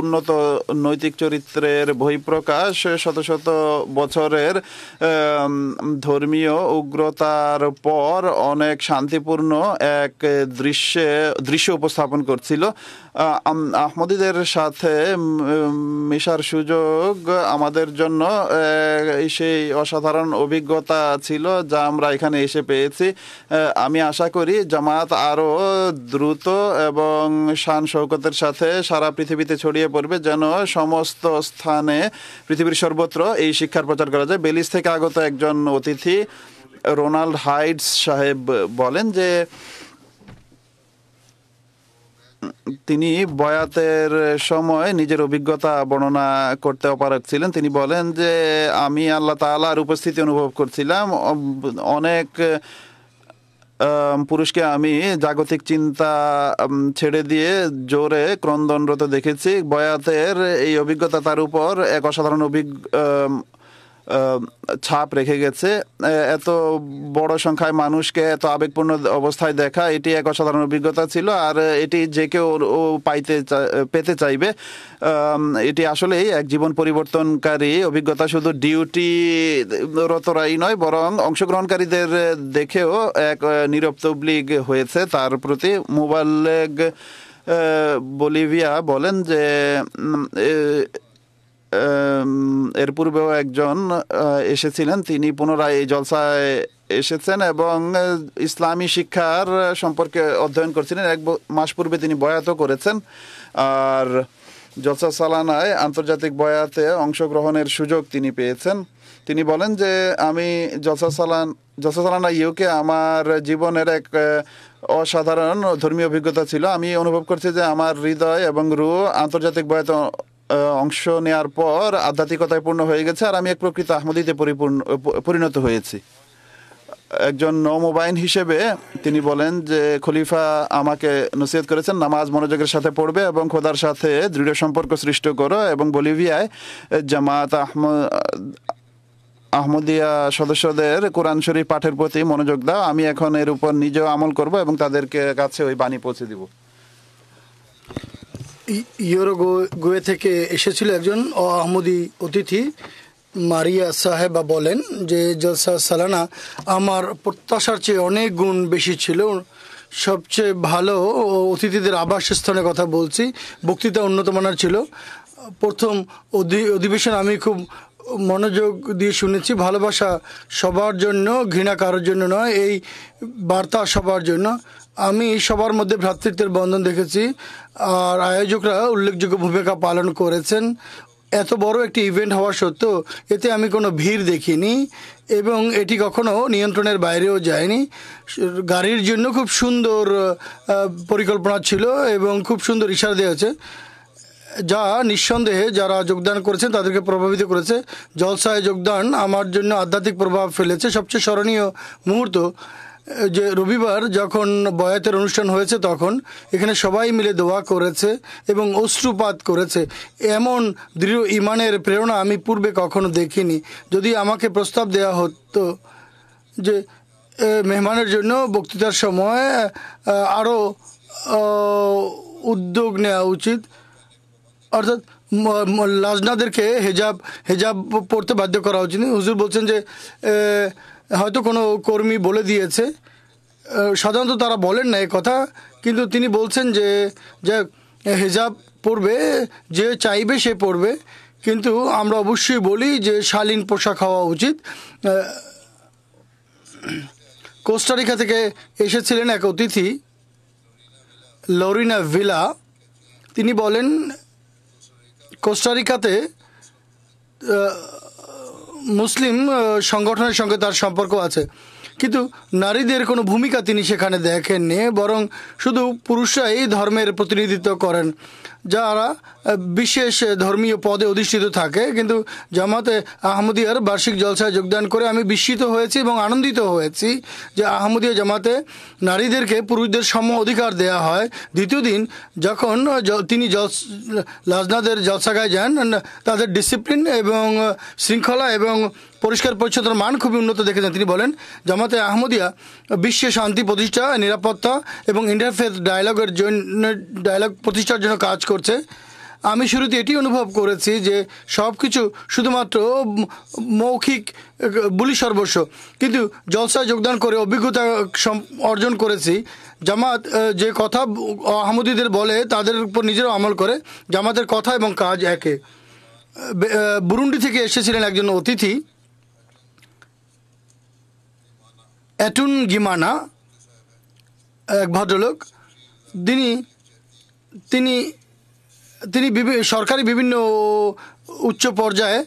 [SPEAKER 3] উন্নত নৈতিক চরিত্রের বহিঃপ্রকাশ শত শত বছরের ধর্মীয় উগ্রতার পর অনেক শান্তিপূর্ণ এক দৃশ্যে দৃশ্য উপস্থাপন করছিল আহমদীদের সাথে মিশার সুযোগ আমাদের জন্য সেই অসাধারণ অভিজ্ঞতা ছিল যা আমরা এখানে এসে পেয়েছি আমি আশা করি জামাত আরও দ্রুত এবং শান শৌকতের সাথে সারা পৃথিবীতে ছড়িয়ে পড়বে যেন সমস্ত স্থানে পৃথিবীর সর্বত্র এই শিক্ষার প্রচার করা যায় বেলিস থেকে আগত একজন অতিথি রোনাল্ড হাইডস সাহেব বলেন যে তিনি বয়াতের সময় নিজের অভিজ্ঞতা বর্ণনা করতে অপারক ছিলেন তিনি বলেন যে আমি আল্লাহ তালার উপস্থিতি অনুভব করছিলাম অনেক পুরুষকে আমি জাগতিক চিন্তা ছেড়ে দিয়ে জোরে ক্রন্দনরত দেখেছি বয়াতের এই অভিজ্ঞতা তার উপর এক অসাধারণ অভিজ্ঞ ছাপ রেখে গেছে এত বড় সংখ্যায় মানুষকে এত আবেগপূর্ণ অবস্থায় দেখা এটি এক অসাধারণ অভিজ্ঞতা ছিল আর এটি যে কেউ পাইতে পেতে চাইবে এটি আসলেই এক জীবন পরিবর্তনকারী অভিজ্ঞতা শুধু ডিউটি রতরাই নয় বরং অংশগ্রহণকারীদের দেখেও এক নীরব তবলিগ হয়েছে তার প্রতি মোবাইল বলিভিয়া বলেন যে এর পূর্বেও একজন এসেছিলেন তিনি পুনরায় এই জলসায় এসেছেন এবং ইসলামী শিক্ষার সম্পর্কে অধ্যয়ন করছিলেন এক মাস পূর্বে তিনি বয়াত করেছেন আর জলসা সালানায় আন্তর্জাতিক বয়াতে অংশগ্রহণের সুযোগ তিনি পেয়েছেন তিনি বলেন যে আমি জলসা সালান জলসা সালানা ইউকে আমার জীবনের এক অসাধারণ ধর্মীয় অভিজ্ঞতা ছিল আমি অনুভব করছি যে আমার হৃদয় এবং রু আন্তর্জাতিক বয়াতে অংশ নেওয়ার পর আধ্যাত্মিকতায় পূর্ণ হয়ে গেছে আর আমি এক প্রকৃত আহমদিতে পরিপূর্ণ পরিণত হয়েছি একজন নৌমোবাইন হিসেবে তিনি বলেন যে খলিফা আমাকে নসিহত করেছেন নামাজ মনোযোগের সাথে পড়বে এবং খোদার সাথে দৃঢ় সম্পর্ক সৃষ্টি করো এবং বলিভিয়ায় জামাত আহমদ আহমদিয়া সদস্যদের কোরআন শরীফ পাঠের প্রতি মনোযোগ দাও আমি এখন এর উপর নিজেও আমল করব এবং তাদেরকে কাছে ওই বাণী পৌঁছে দিব
[SPEAKER 4] ইউরোগুয়ে থেকে এসেছিল একজন আহমদি অতিথি মারিয়া সাহেবা বলেন যে জলসা সালানা আমার প্রত্যাশার চেয়ে অনেক গুণ বেশি ছিল সবচেয়ে ভালো অতিথিদের আবাসস্থানের কথা বলছি বক্তৃতা উন্নত মানার ছিল প্রথম অধিবেশন আমি খুব মনোযোগ দিয়ে শুনেছি ভালোবাসা সবার জন্য ঘৃণা কারোর জন্য নয় এই বার্তা সবার জন্য আমি সবার মধ্যে ভ্রাতৃত্বের বন্ধন দেখেছি আর আয়োজকরা উল্লেখযোগ্য ভূমিকা পালন করেছেন এত বড় একটি ইভেন্ট হওয়া সত্ত্বেও এতে আমি কোনো ভিড় দেখিনি এবং এটি কখনো নিয়ন্ত্রণের বাইরেও যায়নি গাড়ির জন্য খুব সুন্দর পরিকল্পনা ছিল এবং খুব সুন্দর ইশারা দেওয়া হয়েছে যা নিঃসন্দেহে যারা যোগদান করেছেন তাদেরকে প্রভাবিত করেছে জলসায় যোগদান আমার জন্য আধ্যাত্মিক প্রভাব ফেলেছে সবচেয়ে স্মরণীয় মুহূর্ত যে রবিবার যখন বয়াতের অনুষ্ঠান হয়েছে তখন এখানে সবাই মিলে দোয়া করেছে এবং অশ্রুপাত করেছে এমন দৃঢ় ইমানের প্রেরণা আমি পূর্বে কখনো দেখিনি যদি আমাকে প্রস্তাব দেয়া হতো যে মেহমানের জন্য বক্তৃতার সময় আরও উদ্যোগ নেওয়া উচিত অর্থাৎ লাজনাদেরকে হেজাব হেজাব পড়তে বাধ্য করা উচিত হুজুর বলছেন যে হয়তো কোনো কর্মী বলে দিয়েছে সাধারণত তারা বলেন না কথা কিন্তু তিনি বলছেন যে যে হেজাব পরবে যে চাইবে সে পরবে কিন্তু আমরা অবশ্যই বলি যে শালীন পোশাক হওয়া উচিত কোস্টারিকা থেকে এসেছিলেন এক অতিথি লরিনা ভিলা তিনি বলেন কোস্টারিকাতে মুসলিম সংগঠনের সঙ্গে তার সম্পর্ক আছে কিন্তু নারীদের কোনো ভূমিকা তিনি সেখানে দেখেননি বরং শুধু পুরুষরাই ধর্মের প্রতিনিধিত্ব করেন যারা বিশেষ ধর্মীয় পদে অধিষ্ঠিত থাকে কিন্তু জামাতে আহমদিয়ার বার্ষিক জলসায় যোগদান করে আমি বিস্মিত হয়েছি এবং আনন্দিত হয়েছি যে আহমদিয়া জামাতে নারীদেরকে পুরুষদের সম অধিকার দেয়া হয় দ্বিতীয় দিন যখন তিনি জলস লাজনাদের জলসাগায় যান তাদের ডিসিপ্লিন এবং শৃঙ্খলা এবং পরিষ্কার পরিচ্ছন্নতার মান খুবই উন্নত দেখেছেন তিনি বলেন জামাতে আহমদিয়া বিশ্বে শান্তি প্রতিষ্ঠা নিরাপত্তা এবং ইন্টারফেস ডায়ালগের জন্য ডায়ালগ প্রতিষ্ঠার জন্য কাজ করছে আমি শুরুতে এটি অনুভব করেছি যে সব কিছু শুধুমাত্র মৌখিক বুলি সর্বস্ব কিন্তু জলসায় যোগদান করে অভিজ্ঞতা অর্জন করেছি জামাত যে কথা আহমদীদের বলে তাদের উপর নিজেরও আমল করে জামাতের কথা এবং কাজ একে বুরুন্ডি থেকে এসেছিলেন একজন অতিথি অ্যাটুন গিমানা এক ভদ্রলোক তিনি তিনি তিনি সরকারি বিভিন্ন উচ্চ পর্যায়ে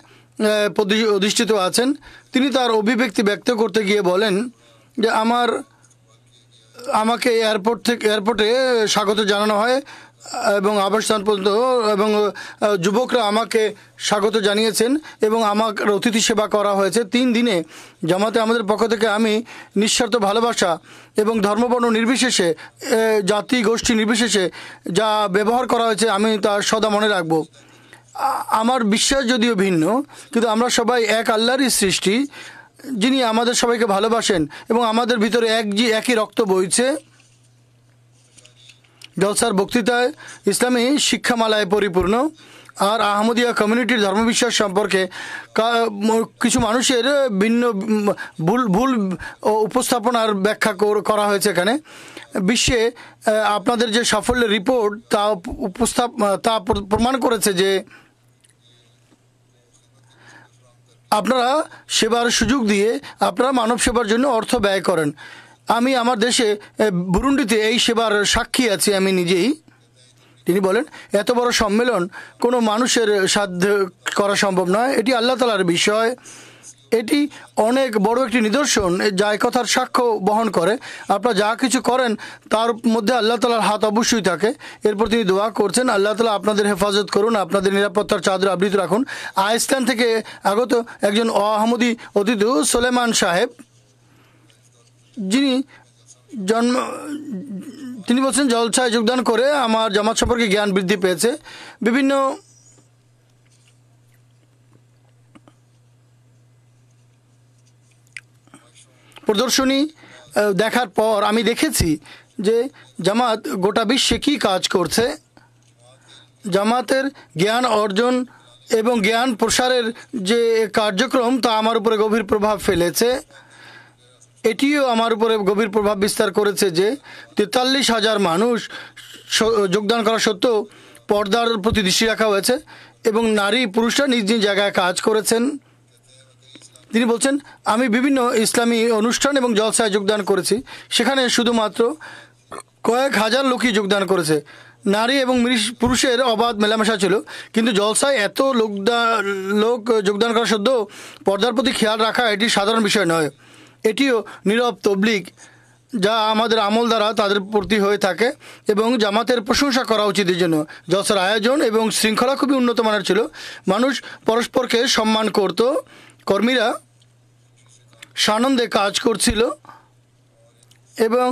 [SPEAKER 4] অধিষ্ঠিত আছেন তিনি তার অভিব্যক্তি ব্যক্ত করতে গিয়ে বলেন যে আমার আমাকে এয়ারপোর্ট থেকে এয়ারপোর্টে স্বাগত জানানো হয় এবং আবাসস্থান পর্যন্ত এবং যুবকরা আমাকে স্বাগত জানিয়েছেন এবং আমার অতিথি সেবা করা হয়েছে তিন দিনে জামাতে আমাদের পক্ষ থেকে আমি নিঃস্বার্থ ভালোবাসা এবং ধর্মবর্ণ নির্বিশেষে জাতি গোষ্ঠী নির্বিশেষে যা ব্যবহার করা হয়েছে আমি তা সদা মনে রাখবো আমার বিশ্বাস যদিও ভিন্ন কিন্তু আমরা সবাই এক আল্লাহরই সৃষ্টি যিনি আমাদের সবাইকে ভালোবাসেন এবং আমাদের ভিতরে এক একই রক্ত বইছে জলসার বক্তৃতায় ইসলামী শিক্ষামালায় পরিপূর্ণ আর আহমদিয়া কমিউনিটির ধর্মবিশ্বাস সম্পর্কে কিছু মানুষের ভিন্ন ভুল ভুল উপস্থাপনার ব্যাখ্যা করা হয়েছে এখানে বিশ্বে আপনাদের যে সাফল্যের রিপোর্ট তা উপস্থাপ তা প্রমাণ করেছে যে আপনারা সেবার সুযোগ দিয়ে আপনারা মানব সেবার জন্য অর্থ ব্যয় করেন আমি আমার দেশে বুরুন্ডিতে এই সেবার সাক্ষী আছি আমি নিজেই তিনি বলেন এত বড় সম্মেলন কোনো মানুষের সাধ্য করা সম্ভব নয় এটি আল্লাহ তালার বিষয় এটি অনেক বড় একটি নিদর্শন যা কথার সাক্ষ্য বহন করে আপনারা যা কিছু করেন তার মধ্যে আল্লাহ তালার হাত অবশ্যই থাকে এরপর তিনি দোয়া করছেন আল্লাহ তালা আপনাদের হেফাজত করুন আপনাদের নিরাপত্তার চাদর আবৃত রাখুন আয়স্তান থেকে আগত একজন অহমদি অতিথি সোলেমান সাহেব যিনি জন্ম তিনি বলছেন জলছায় যোগদান করে আমার জামাত সম্পর্কে জ্ঞান বৃদ্ধি পেয়েছে বিভিন্ন প্রদর্শনী দেখার পর আমি দেখেছি যে জামাত গোটা বিশ্বে কী কাজ করছে জামাতের জ্ঞান অর্জন এবং জ্ঞান প্রসারের যে কার্যক্রম তা আমার উপরে গভীর প্রভাব ফেলেছে এটিও আমার উপরে গভীর প্রভাব বিস্তার করেছে যে তেতাল্লিশ হাজার মানুষ যোগদান করা সত্ত্বেও পর্দার প্রতি দৃষ্টি রাখা হয়েছে এবং নারী পুরুষরা নিজ নিজ জায়গায় কাজ করেছেন তিনি বলছেন আমি বিভিন্ন ইসলামী অনুষ্ঠান এবং জলসায় যোগদান করেছি সেখানে শুধুমাত্র কয়েক হাজার লোকই যোগদান করেছে নারী এবং পুরুষের অবাধ মেলামেশা ছিল কিন্তু জলসায় এত লোকদা লোক যোগদান করা সত্ত্বেও পর্দার প্রতি খেয়াল রাখা এটি সাধারণ বিষয় নয় এটিও নীরব তবলিক যা আমাদের আমল দ্বারা তাদের প্রতি হয়ে থাকে এবং জামাতের প্রশংসা করা উচিত এই জন্য যশোর আয়োজন এবং শৃঙ্খলা খুবই উন্নত মানের ছিল মানুষ পরস্পরকে সম্মান করত কর্মীরা সানন্দে কাজ করছিল এবং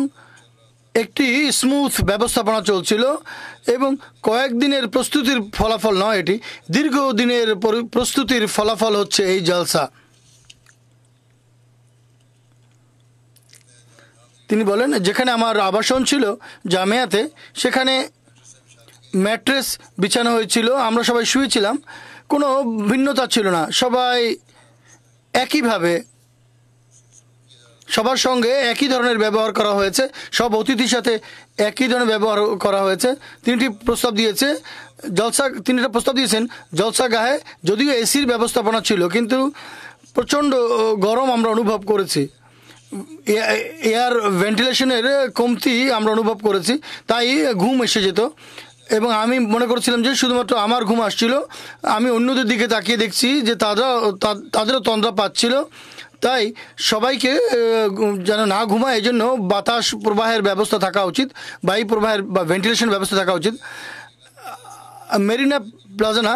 [SPEAKER 4] একটি স্মুথ ব্যবস্থাপনা চলছিল এবং কয়েকদিনের প্রস্তুতির ফলাফল নয় এটি দীর্ঘদিনের প্রস্তুতির ফলাফল হচ্ছে এই জলসা তিনি বলেন যেখানে আমার আবাসন ছিল জামেয়াতে সেখানে ম্যাট্রেস বিছানো হয়েছিল আমরা সবাই শুয়েছিলাম কোনো ভিন্নতা ছিল না সবাই একইভাবে সবার সঙ্গে একই ধরনের ব্যবহার করা হয়েছে সব অতিথির সাথে একই ধরনের ব্যবহার করা হয়েছে তিনটি প্রস্তাব দিয়েছে জলসা তিনটা প্রস্তাব দিয়েছেন জলসা গায়ে যদিও এসির ব্যবস্থাপনা ছিল কিন্তু প্রচণ্ড গরম আমরা অনুভব করেছি এয়ার ভেন্টিলেশনের কমতি আমরা অনুভব করেছি তাই ঘুম এসে যেত এবং আমি মনে করছিলাম যে শুধুমাত্র আমার ঘুম আসছিল আমি অন্যদের দিকে তাকিয়ে দেখছি যে তারা তাদেরও তন্দ্রা পাচ্ছিল তাই সবাইকে যেন না ঘুমায় এই জন্য বাতাস প্রবাহের ব্যবস্থা থাকা উচিত বায়ু প্রবাহের বা ভেন্টিলেশন ব্যবস্থা থাকা উচিত মেরিনা প্লাজানা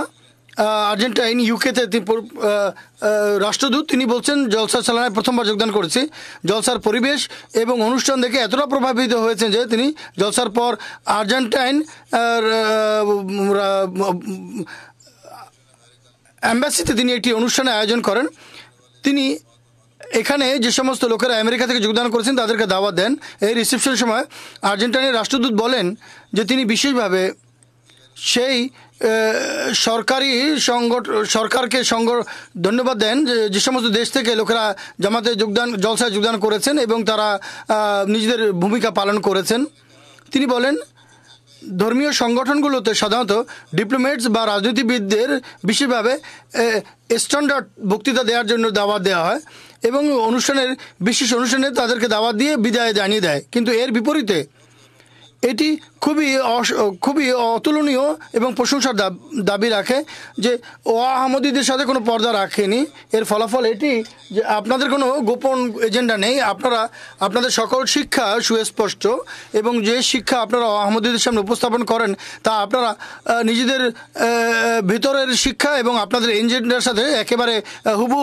[SPEAKER 4] আর্জেন্টাইন ইউকেতে রাষ্ট্রদূত তিনি বলছেন জলসার চালানায় প্রথমবার যোগদান করেছি জলসার পরিবেশ এবং অনুষ্ঠান দেখে এতটা প্রভাবিত হয়েছেন যে তিনি জলসার পর আর্জেন্টাইন অ্যাম্বাসিতে তিনি একটি অনুষ্ঠানে আয়োজন করেন তিনি এখানে যে সমস্ত লোকেরা আমেরিকা থেকে যোগদান করেছেন তাদেরকে দাওয়াত দেন এই রিসেপশনের সময় আর্জেন্টাইনের রাষ্ট্রদূত বলেন যে তিনি বিশেষভাবে সেই সরকারি সরকারকে সংগ ধন্যবাদ দেন যে সমস্ত দেশ থেকে লোকেরা জামাতে যোগদান জলসায় যোগদান করেছেন এবং তারা নিজেদের ভূমিকা পালন করেছেন তিনি বলেন ধর্মীয় সংগঠনগুলোতে সাধারণত ডিপ্লোমেটস বা রাজনীতিবিদদের বিশেষভাবে স্ট্যান্ডার্ড বক্তৃতা দেওয়ার জন্য দাওয়াত দেওয়া হয় এবং অনুষ্ঠানের বিশেষ অনুষ্ঠানে তাদেরকে দাওয়াত দিয়ে বিদায় জানিয়ে দেয় কিন্তু এর বিপরীতে এটি খুবই খুবই অতুলনীয় এবং প্রশংসার দাবি রাখে যে ও আহমদীদের সাথে কোনো পর্দা রাখেনি এর ফলাফল এটি যে আপনাদের কোনো গোপন এজেন্ডা নেই আপনারা আপনাদের সকল শিক্ষা সুস্পষ্ট এবং যে শিক্ষা আপনারা আহমদীদের সামনে উপস্থাপন করেন তা আপনারা নিজেদের ভিতরের শিক্ষা এবং আপনাদের এজেন্ডার সাথে একেবারে হুবু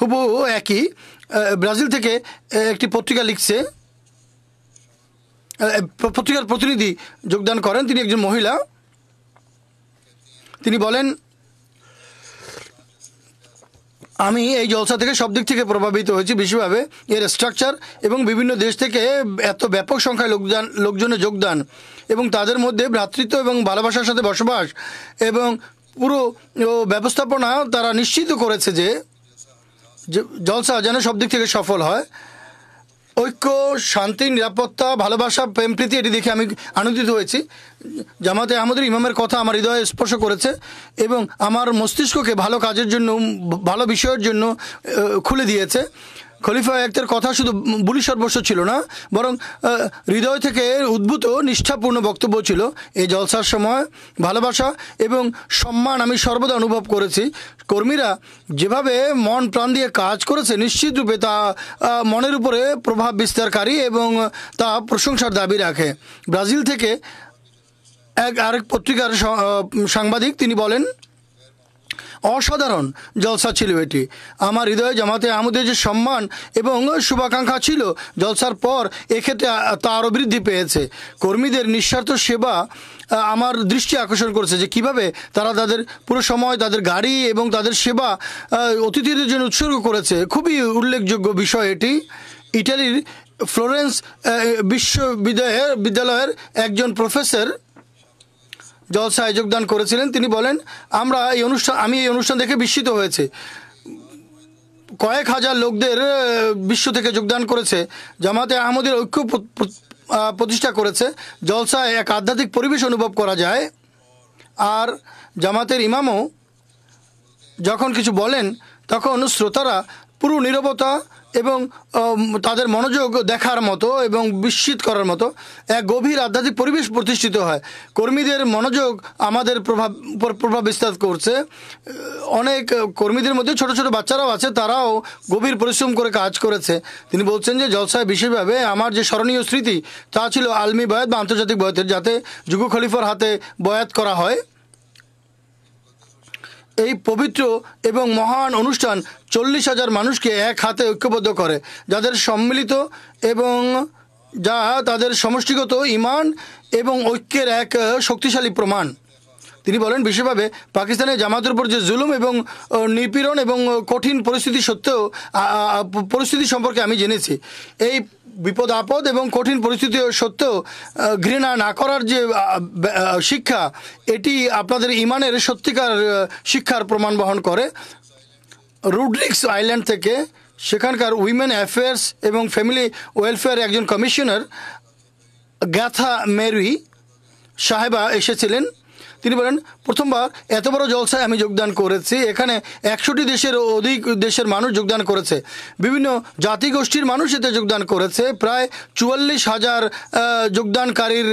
[SPEAKER 4] হুবু একই ব্রাজিল থেকে একটি পত্রিকা লিখছে পত্রিকার প্রতিনিধি যোগদান করেন তিনি একজন মহিলা তিনি বলেন আমি এই জলসা থেকে সব দিক থেকে প্রভাবিত হয়েছি বিশেষভাবে এর স্ট্রাকচার এবং বিভিন্ন দেশ থেকে এত ব্যাপক সংখ্যায় লোকদান লোকজনের যোগদান এবং তাদের মধ্যে ভ্রাতৃত্ব এবং ভালোবাসার সাথে বসবাস এবং পুরো ব্যবস্থাপনা তারা নিশ্চিত করেছে যে জলসা যেন সব দিক থেকে সফল হয় ঐক্য শান্তি নিরাপত্তা ভালোবাসা প্রেম প্রীতি এটি দেখে আমি আনন্দিত হয়েছি জামাতে আহমদের ইমামের কথা আমার হৃদয়ে স্পর্শ করেছে এবং আমার মস্তিষ্ককে ভালো কাজের জন্য ভালো বিষয়ের জন্য খুলে দিয়েছে খলিফা একটার কথা শুধু বুলি সর্বস্ব ছিল না বরং হৃদয় থেকে উদ্ভূত নিষ্ঠাপূর্ণ বক্তব্য ছিল এই জলসার সময় ভালোবাসা এবং সম্মান আমি সর্বদা অনুভব করেছি কর্মীরা যেভাবে মন প্রাণ দিয়ে কাজ করেছে নিশ্চিত রূপে তা মনের উপরে প্রভাব বিস্তারকারী এবং তা প্রশংসার দাবি রাখে ব্রাজিল থেকে এক আরেক পত্রিকার সাংবাদিক তিনি বলেন অসাধারণ জলসা ছিল এটি আমার হৃদয়ে জামাতে আমাদের যে সম্মান এবং শুভাকাঙ্ক্ষা ছিল জলসার পর এক্ষেত্রে তা আরও বৃদ্ধি পেয়েছে কর্মীদের নিঃস্বার্থ সেবা আমার দৃষ্টি আকর্ষণ করেছে যে কিভাবে তারা তাদের পুরো সময় তাদের গাড়ি এবং তাদের সেবা অতিথিদের জন্য উৎসর্গ করেছে খুবই উল্লেখযোগ্য বিষয় এটি ইটালির ফ্লোরেন্স বিশ্ববিদ্যালয়ের বিদ্যালয়ের একজন প্রফেসর জলসায় যোগদান করেছিলেন তিনি বলেন আমরা এই অনুষ্ঠান আমি এই অনুষ্ঠান দেখে বিস্মিত হয়েছে কয়েক হাজার লোকদের বিশ্ব থেকে যোগদান করেছে জামাতে আহমদের ঐক্য প্রতিষ্ঠা করেছে জলসায় এক আধ্যাত্মিক পরিবেশ অনুভব করা যায় আর জামাতের ইমামও যখন কিছু বলেন তখন শ্রোতারা পুরো নিরবতা এবং তাদের মনোযোগ দেখার মতো এবং বিস্মিত করার মতো এক গভীর আধ্যাত্মিক পরিবেশ প্রতিষ্ঠিত হয় কর্মীদের মনোযোগ আমাদের প্রভাব উপর প্রভাব বিস্তার করছে অনেক কর্মীদের মধ্যে ছোট ছোট বাচ্চারাও আছে তারাও গভীর পরিশ্রম করে কাজ করেছে তিনি বলছেন যে জলসায় বিশেষভাবে আমার যে স্মরণীয় স্মৃতি তা ছিল আলমি বয়াত বা আন্তর্জাতিক বয়াতের যাতে যুগ খলিফার হাতে বয়াত করা হয় এই পবিত্র এবং মহান অনুষ্ঠান চল্লিশ হাজার মানুষকে এক হাতে ঐক্যবদ্ধ করে যাদের সম্মিলিত এবং যা তাদের সমষ্টিগত ইমান এবং ঐক্যের এক শক্তিশালী প্রমাণ তিনি বলেন বিশেষভাবে পাকিস্তানের জামাতের উপর যে জুলুম এবং নিপীড়ন এবং কঠিন পরিস্থিতি সত্ত্বেও পরিস্থিতি সম্পর্কে আমি জেনেছি এই বিপদ আপদ এবং কঠিন পরিস্থিতি সত্ত্বেও ঘৃণা না করার যে শিক্ষা এটি আপনাদের ইমানের সত্যিকার শিক্ষার প্রমাণ বহন করে রুড্রিক্স আইল্যান্ড থেকে সেখানকার উইমেন অ্যাফেয়ার্স এবং ফ্যামিলি ওয়েলফেয়ার একজন কমিশনার গ্যাথা মেরি সাহেবা এসেছিলেন তিনি বলেন প্রথমবার এত বড় জলসায় আমি যোগদান করেছি এখানে একশোটি দেশের অধিক দেশের মানুষ যোগদান করেছে বিভিন্ন জাতিগোষ্ঠীর মানুষ এতে যোগদান করেছে প্রায় চুয়াল্লিশ হাজার যোগদানকারীর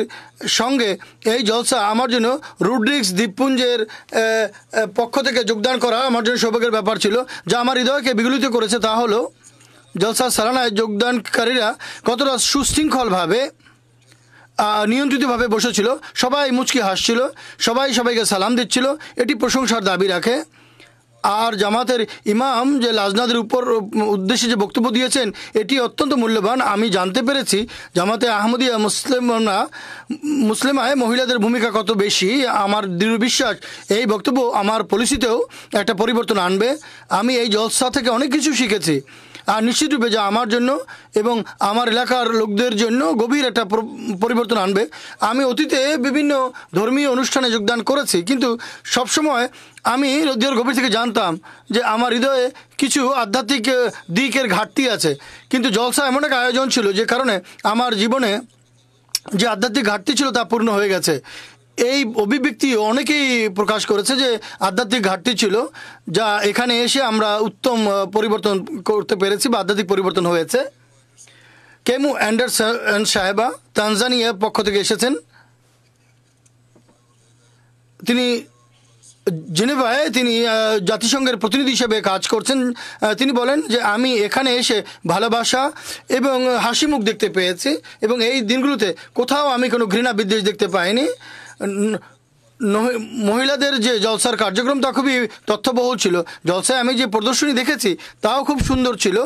[SPEAKER 4] সঙ্গে এই জলসা আমার জন্য রুড্রিক্স দ্বীপপুঞ্জের পক্ষ থেকে যোগদান করা আমার জন্য সৌভাগ্যের ব্যাপার ছিল যা আমার হৃদয়কে বিগলিত করেছে তা হলো জলসা সালানায় যোগদানকারীরা কতটা সুশৃঙ্খলভাবে নিয়ন্ত্রিতভাবে বসেছিল সবাই মুচকি হাসছিল সবাই সবাইকে সালাম দিচ্ছিল এটি প্রশংসার দাবি রাখে আর জামাতের ইমাম যে লাজনাদের উপর উদ্দেশ্যে যে বক্তব্য দিয়েছেন এটি অত্যন্ত মূল্যবান আমি জানতে পেরেছি জামাতে আহমদিয়া মুসলিমরা মুসলিমায় মহিলাদের ভূমিকা কত বেশি আমার দৃঢ় বিশ্বাস এই বক্তব্য আমার পলিসিতেও একটা পরিবর্তন আনবে আমি এই জলসা থেকে অনেক কিছু শিখেছি আর নিশ্চিতরূপে যা আমার জন্য এবং আমার এলাকার লোকদের জন্য গভীর একটা পরিবর্তন আনবে আমি অতীতে বিভিন্ন ধর্মীয় অনুষ্ঠানে যোগদান করেছি কিন্তু সবসময় আমি রোদ্দিয়ার গভীর থেকে জানতাম যে আমার হৃদয়ে কিছু আধ্যাত্মিক দিকের ঘাটতি আছে কিন্তু জলসা এমন এক আয়োজন ছিল যে কারণে আমার জীবনে যে আধ্যাত্মিক ঘাটতি ছিল তা পূর্ণ হয়ে গেছে এই অভিব্যক্তি অনেকেই প্রকাশ করেছে যে আধ্যাত্মিক ঘাটতি ছিল যা এখানে এসে আমরা উত্তম পরিবর্তন করতে পেরেছি বা আধ্যাত্মিক পরিবর্তন হয়েছে কেমু অ্যান্ডারসন সাহেবা তানজানিয়ার পক্ষ থেকে এসেছেন তিনি জেনেভায় তিনি জাতিসংঘের প্রতিনিধি হিসেবে কাজ করছেন তিনি বলেন যে আমি এখানে এসে ভালোবাসা এবং হাসি মুখ দেখতে পেয়েছি এবং এই দিনগুলোতে কোথাও আমি কোনো ঘৃণা বিদ্বেষ দেখতে পাইনি মহিলাদের যে জলসার কার্যক্রম তা খুবই তথ্যবহুল ছিল জলসায় আমি যে প্রদর্শনী দেখেছি তাও খুব সুন্দর ছিল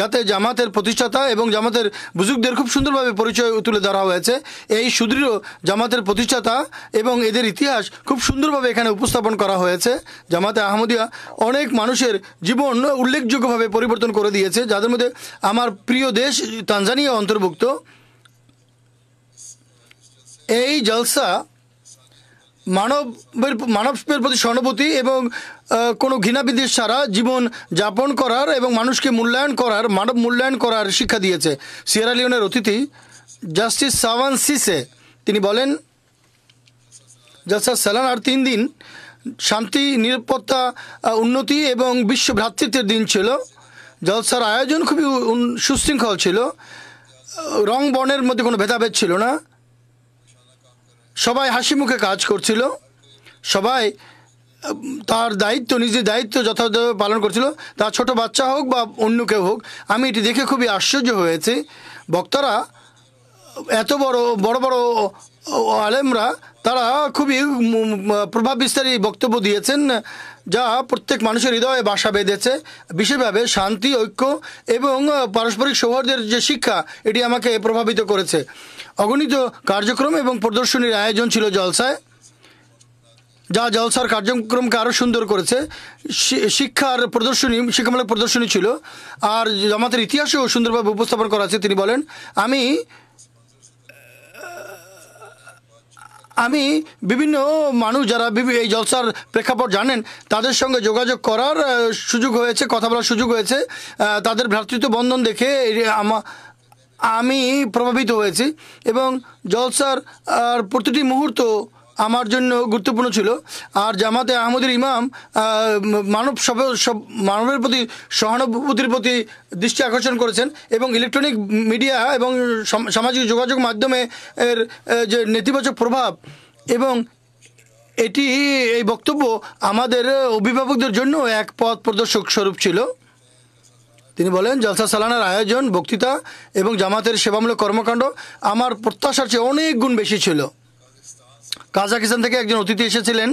[SPEAKER 4] যাতে জামাতের প্রতিষ্ঠাতা এবং জামাতের বুজুগদের খুব সুন্দরভাবে পরিচয় তুলে ধরা হয়েছে এই সুদৃঢ় জামাতের প্রতিষ্ঠাতা এবং এদের ইতিহাস খুব সুন্দরভাবে এখানে উপস্থাপন করা হয়েছে জামাতে আহমদিয়া অনেক মানুষের জীবন উল্লেখযোগ্যভাবে পরিবর্তন করে দিয়েছে যাদের মধ্যে আমার প্রিয় দেশ তানজানিয়া অন্তর্ভুক্ত এই জলসা মানবের মানবের প্রতি সহানুভূতি এবং কোনো ঘৃণাবিদেশ ছাড়া জীবন যাপন করার এবং মানুষকে মূল্যায়ন করার মানব মূল্যায়ন করার শিক্ষা দিয়েছে সিয়েরা লিওনের অতিথি জাস্টিস সাওয়ান সিসে তিনি বলেন জাস্টিস সালান আর তিন দিন শান্তি নিরাপত্তা উন্নতি এবং বিশ্ব ভ্রাতৃত্বের দিন ছিল জলসার আয়োজন খুবই সুশৃঙ্খল ছিল রং বর্ণের মধ্যে কোনো ভেদাভেদ ছিল না সবাই হাসি মুখে কাজ করছিল সবাই তার দায়িত্ব নিজের দায়িত্ব যথাযথভাবে পালন করছিল তার ছোট বাচ্চা হোক বা অন্য কেউ হোক আমি এটি দেখে খুবই আশ্চর্য হয়েছি বক্তারা এত বড় বড় বড় আলেমরা তারা খুবই প্রভাব বিস্তারী বক্তব্য দিয়েছেন যা প্রত্যেক মানুষের হৃদয়ে বাসা বেঁধেছে বিশেষভাবে শান্তি ঐক্য এবং পারস্পরিক সৌহার্দের যে শিক্ষা এটি আমাকে প্রভাবিত করেছে অগণিত কার্যক্রম এবং প্রদর্শনীর আয়োজন ছিল জলসায় যা জলসার কার্যক্রমকে আরও সুন্দর করেছে শিক্ষার প্রদর্শনী শিক্ষামূলক প্রদর্শনী ছিল আর জামাতের ইতিহাসেও সুন্দরভাবে উপস্থাপন করা আছে তিনি বলেন আমি আমি বিভিন্ন মানুষ যারা এই জলসার প্রেক্ষাপট জানেন তাদের সঙ্গে যোগাযোগ করার সুযোগ হয়েছে কথা বলার সুযোগ হয়েছে তাদের ভ্রাতৃত্ব বন্ধন দেখে আমার আমি প্রভাবিত হয়েছি এবং জলসার আর প্রতিটি মুহূর্ত আমার জন্য গুরুত্বপূর্ণ ছিল আর জামাতে আহমদের ইমাম মানব সব মানবের প্রতি সহানুভূতির প্রতি দৃষ্টি আকর্ষণ করেছেন এবং ইলেকট্রনিক মিডিয়া এবং সামাজিক যোগাযোগ মাধ্যমে এর যে নেতিবাচক প্রভাব এবং এটি এই বক্তব্য আমাদের অভিভাবকদের জন্য এক পথ প্রদর্শক স্বরূপ ছিল তিনি বলেন জলসা সালানার আয়োজন বক্তৃতা এবং জামাতের সেবামূলক কর্মকাণ্ড আমার প্রত্যাশার চেয়ে অনেক গুণ বেশি ছিল কাজাকিস্তান থেকে একজন অতিথি এসেছিলেন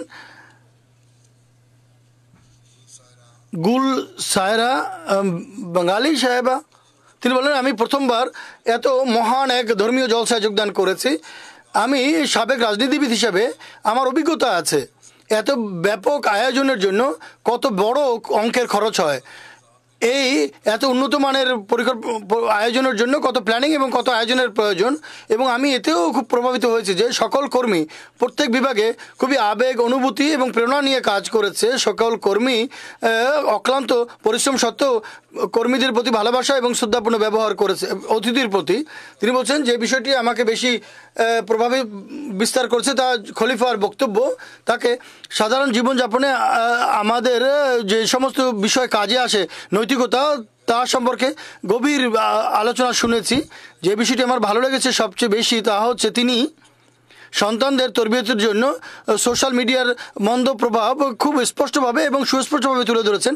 [SPEAKER 4] গুল সায়রা বাঙালি সাহেবা তিনি বলেন আমি প্রথমবার এত মহান এক ধর্মীয় জলসায় যোগদান করেছি আমি সাবেক রাজনীতিবিদ হিসাবে আমার অভিজ্ঞতা আছে এত ব্যাপক আয়োজনের জন্য কত বড় অঙ্কের খরচ হয় এই এত উন্নত মানের আয়োজনের জন্য কত প্ল্যানিং এবং কত আয়োজনের প্রয়োজন এবং আমি এতেও খুব প্রভাবিত হয়েছি যে সকল কর্মী প্রত্যেক বিভাগে খুবই আবেগ অনুভূতি এবং প্রেরণা নিয়ে কাজ করেছে সকল কর্মী অক্লান্ত পরিশ্রম সত্ত্বেও কর্মীদের প্রতি ভালোবাসা এবং শ্রদ্ধাপূর্ণ ব্যবহার করেছে অতিথির প্রতি তিনি বলছেন যে বিষয়টি আমাকে বেশি প্রভাবে বিস্তার করছে তা খলিফার বক্তব্য তাকে সাধারণ জীবনযাপনে আমাদের যে সমস্ত বিষয় কাজে আসে নৈতিক নৈতিকতা তা সম্পর্কে গভীর আলোচনা শুনেছি যে বিষয়টি আমার ভালো লেগেছে সবচেয়ে বেশি তা হচ্ছে তিনি সন্তানদের তরবিয়তের জন্য সোশ্যাল মিডিয়ার মন্দ প্রভাব খুব স্পষ্টভাবে এবং সুস্পষ্টভাবে তুলে ধরেছেন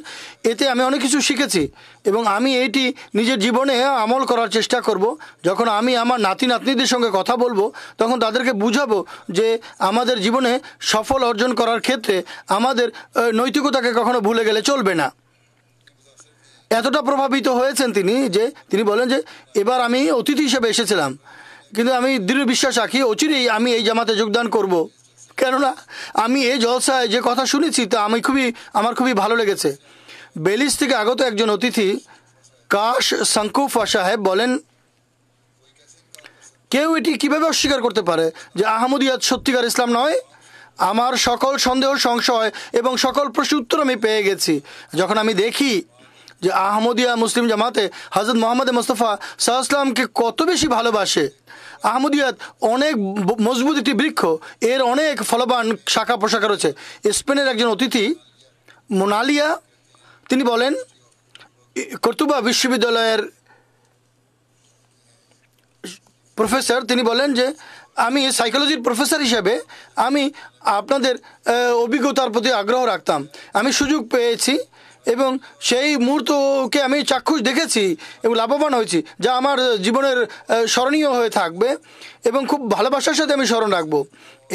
[SPEAKER 4] এতে আমি অনেক কিছু শিখেছি এবং আমি এটি নিজের জীবনে আমল করার চেষ্টা করব যখন আমি আমার নাতি নাতনিদের সঙ্গে কথা বলবো তখন তাদেরকে বুঝাবো যে আমাদের জীবনে সফল অর্জন করার ক্ষেত্রে আমাদের নৈতিকতাকে কখনো ভুলে গেলে চলবে না এতটা প্রভাবিত হয়েছেন তিনি যে তিনি বলেন যে এবার আমি অতিথি হিসেবে এসেছিলাম কিন্তু আমি দৃঢ় বিশ্বাস রাখি অচিরেই আমি এই জামাতে যোগদান করব। কেননা আমি এই জলসায় যে কথা শুনেছি তা আমি খুবই আমার খুবই ভালো লেগেছে বেলিস থেকে আগত একজন অতিথি কাশ শঙ্কুফা সাহেব বলেন কেউ এটি কীভাবে অস্বীকার করতে পারে যে আহমদিয়াত সত্যিকার ইসলাম নয় আমার সকল সন্দেহ সংশয় এবং সকল প্রশ্ন উত্তর আমি পেয়ে গেছি যখন আমি দেখি যে আহমদিয়া মুসলিম জামাতে হজরত মোহাম্মদ মুস্তফা সাহসলামকে কত বেশি ভালোবাসে আহমদিয়াত অনেক মজবুত একটি বৃক্ষ এর অনেক ফলবান শাখা প্রশাখা রয়েছে স্পেনের একজন অতিথি মোনালিয়া তিনি বলেন কর্তুবা বিশ্ববিদ্যালয়ের প্রফেসর তিনি বলেন যে আমি সাইকোলজির প্রফেসর হিসেবে আমি আপনাদের অভিজ্ঞতার প্রতি আগ্রহ রাখতাম আমি সুযোগ পেয়েছি এবং সেই মুহূর্তকে আমি চাক্ষুষ দেখেছি এবং লাভবান হয়েছি যা আমার জীবনের স্মরণীয় হয়ে থাকবে এবং খুব ভালোবাসার সাথে আমি স্মরণ রাখবো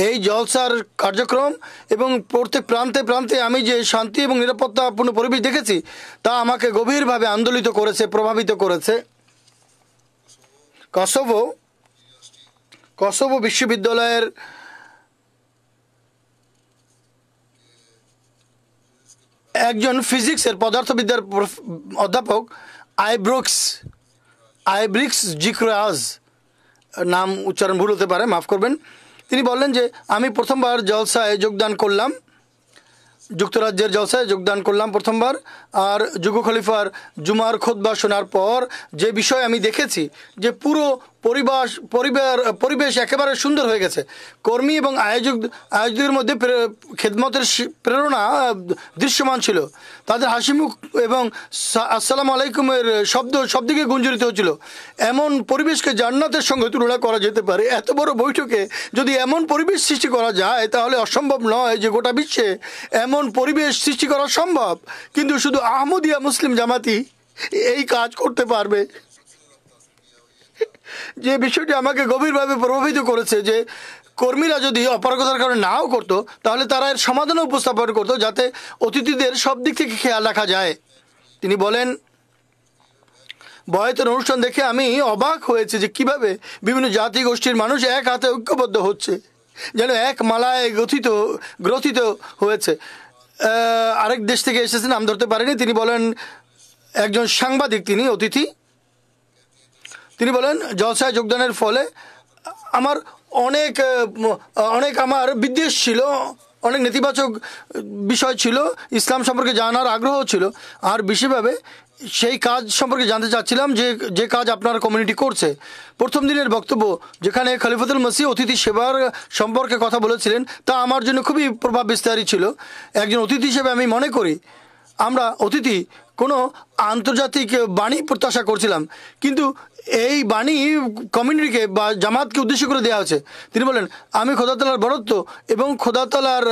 [SPEAKER 4] এই জলসার কার্যক্রম এবং প্রত্যেক প্রান্তে প্রান্তে আমি যে শান্তি এবং নিরাপত্তাপূর্ণ পরিবেশ দেখেছি তা আমাকে গভীরভাবে আন্দোলিত করেছে প্রভাবিত করেছে কসব কসোভো বিশ্ববিদ্যালয়ের একজন ফিজিক্সের পদার্থবিদ্যার অধ্যাপক আইব্রুক্স আইব্রিক্স জিক্রয়াজ নাম উচ্চারণ ভুল হতে পারে মাফ করবেন তিনি বললেন যে আমি প্রথমবার জলসায় যোগদান করলাম যুক্তরাজ্যের জলসায় যোগদান করলাম প্রথমবার আর যুগ খলিফার জুমার খোদবা শোনার পর যে বিষয় আমি দেখেছি যে পুরো পরিবেশ পরিবার পরিবেশ একেবারে সুন্দর হয়ে গেছে কর্মী এবং আয়োজক আয়োজকদের মধ্যে খেদমতের প্রেরণা দৃশ্যমান ছিল তাদের হাসিমুখ এবং আসসালাম আলাইকুমের শব্দ সবদিকে গুঞ্জরিত হচ্ছিল এমন পরিবেশকে জান্নাতের সঙ্গে তুলনা করা যেতে পারে এত বড় বৈঠকে যদি এমন পরিবেশ সৃষ্টি করা যায় তাহলে অসম্ভব নয় যে গোটা বিশ্বে এমন পরিবেশ সৃষ্টি করা সম্ভব কিন্তু শুধু শুধু আহমদিয়া মুসলিম জামাতি এই কাজ করতে পারবে যে বিষয়টি আমাকে গভীরভাবে প্রভাবিত করেছে যে কর্মীরা যদি অপারগতার কারণে নাও করতো তাহলে তারা এর সমাধানও উপস্থাপন করতো যাতে অতিথিদের সব দিক থেকে খেয়াল রাখা যায় তিনি বলেন বয়তের অনুষ্ঠান দেখে আমি অবাক হয়েছে যে কিভাবে বিভিন্ন জাতি গোষ্ঠীর মানুষ এক হাতে ঐক্যবদ্ধ হচ্ছে যেন এক মালায় গথিত গ্রথিত হয়েছে আরেক দেশ থেকে এসেছেন নাম ধরতে পারেনি তিনি বলেন একজন সাংবাদিক তিনি অতিথি তিনি বলেন জলসায় যোগদানের ফলে আমার অনেক অনেক আমার বিদ্বেষ ছিল অনেক নেতিবাচক বিষয় ছিল ইসলাম সম্পর্কে জানার আগ্রহ ছিল আর বিশেষভাবে সেই কাজ সম্পর্কে জানতে চাচ্ছিলাম যে যে কাজ আপনার কমিউনিটি করছে প্রথম দিনের বক্তব্য যেখানে খলিফতুল মসি অতিথি সেবার সম্পর্কে কথা বলেছিলেন তা আমার জন্য খুবই প্রভাব বিস্তারী ছিল একজন অতিথি হিসেবে আমি মনে করি আমরা অতিথি কোনো আন্তর্জাতিক বাণী প্রত্যাশা করছিলাম কিন্তু এই বাণী কমিউনিটিকে বা জামাতকে উদ্দেশ্য করে দেওয়া হয়েছে তিনি বলেন আমি খোদাতলার বরত্ব এবং খোদাতলার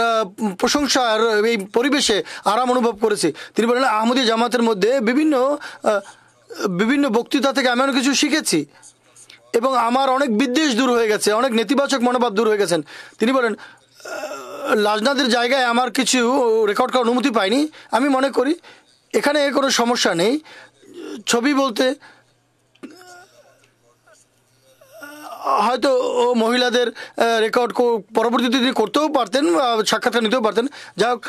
[SPEAKER 4] প্রশংসার এই পরিবেশে আরাম অনুভব করেছি তিনি বলেন আহমদি জামাতের মধ্যে বিভিন্ন বিভিন্ন বক্তৃতা থেকে আমি অনেক কিছু শিখেছি এবং আমার অনেক বিদ্বেষ দূর হয়ে গেছে অনেক নেতিবাচক মনোভাব দূর হয়ে গেছেন তিনি বলেন লাজনাদের জায়গায় আমার কিছু রেকর্ড করার অনুমতি পাইনি আমি মনে করি এখানে এর কোনো সমস্যা নেই ছবি বলতে হয়তো ও মহিলাদের রেকর্ড পরবর্তীতে তিনি করতেও পারতেন সাক্ষাৎকার নিতেও পারতেন যা হোক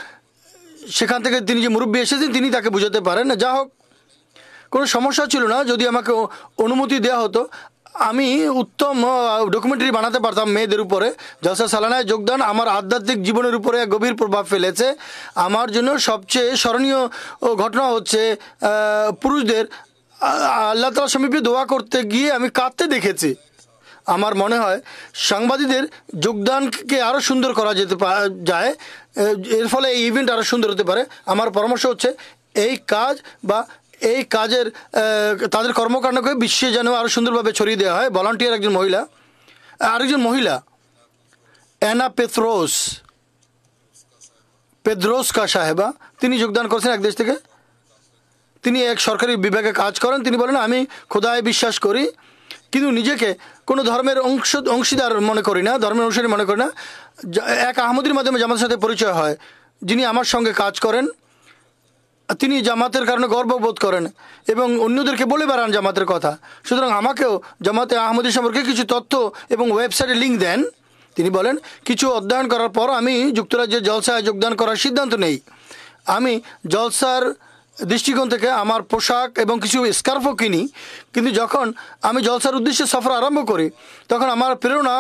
[SPEAKER 4] সেখান থেকে তিনি যে মুরব্বী এসেছেন তিনি তাকে বুঝাতে পারেন যা হোক কোনো সমস্যা ছিল না যদি আমাকে অনুমতি দেওয়া হতো আমি উত্তম ডকুমেন্টারি বানাতে পারতাম মেয়েদের উপরে জলসা সালানায় যোগদান আমার আধ্যাত্মিক জীবনের উপরে এক গভীর প্রভাব ফেলেছে আমার জন্য সবচেয়ে স্মরণীয় ঘটনা হচ্ছে পুরুষদের আল্লাহ তালা সমীপে দোয়া করতে গিয়ে আমি কাঁদতে দেখেছি আমার মনে হয় সাংবাদিকদের যোগদানকে আরও সুন্দর করা যেতে যায় এর ফলে এই ইভেন্ট আরও সুন্দর হতে পারে আমার পরামর্শ হচ্ছে এই কাজ বা এই কাজের তাদের কর্মকাণ্ডকে বিশ্বে যেন আরও সুন্দরভাবে ছড়িয়ে দেওয়া হয় ভলান্টিয়ার একজন মহিলা আরেকজন মহিলা অ্যানা পেদ্রোস পেদ্রোসকা সাহেবা তিনি যোগদান করছেন এক দেশ থেকে তিনি এক সরকারি বিভাগে কাজ করেন তিনি বলেন আমি খোদায় বিশ্বাস করি কিন্তু নিজেকে কোনো ধর্মের অংশ অংশীদার মনে করি না ধর্মের অংশীদার মনে করি না এক আহমদির মাধ্যমে জামাতের সাথে পরিচয় হয় যিনি আমার সঙ্গে কাজ করেন তিনি জামাতের কারণে গর্ববোধ করেন এবং অন্যদেরকে বলে বেড়ান জামাতের কথা সুতরাং আমাকেও জামাতে আহমদী সম্পর্কে কিছু তথ্য এবং ওয়েবসাইটে লিঙ্ক দেন তিনি বলেন কিছু অধ্যয়ন করার পর আমি যুক্তরাজ্যের জলসায় যোগদান করার সিদ্ধান্ত নেই আমি জলসার দৃষ্টিকোণ থেকে আমার পোশাক এবং কিছু স্কার্ফও কিনি কিন্তু যখন আমি জলসার উদ্দেশ্যে সফর আরম্ভ করি তখন আমার প্রেরণা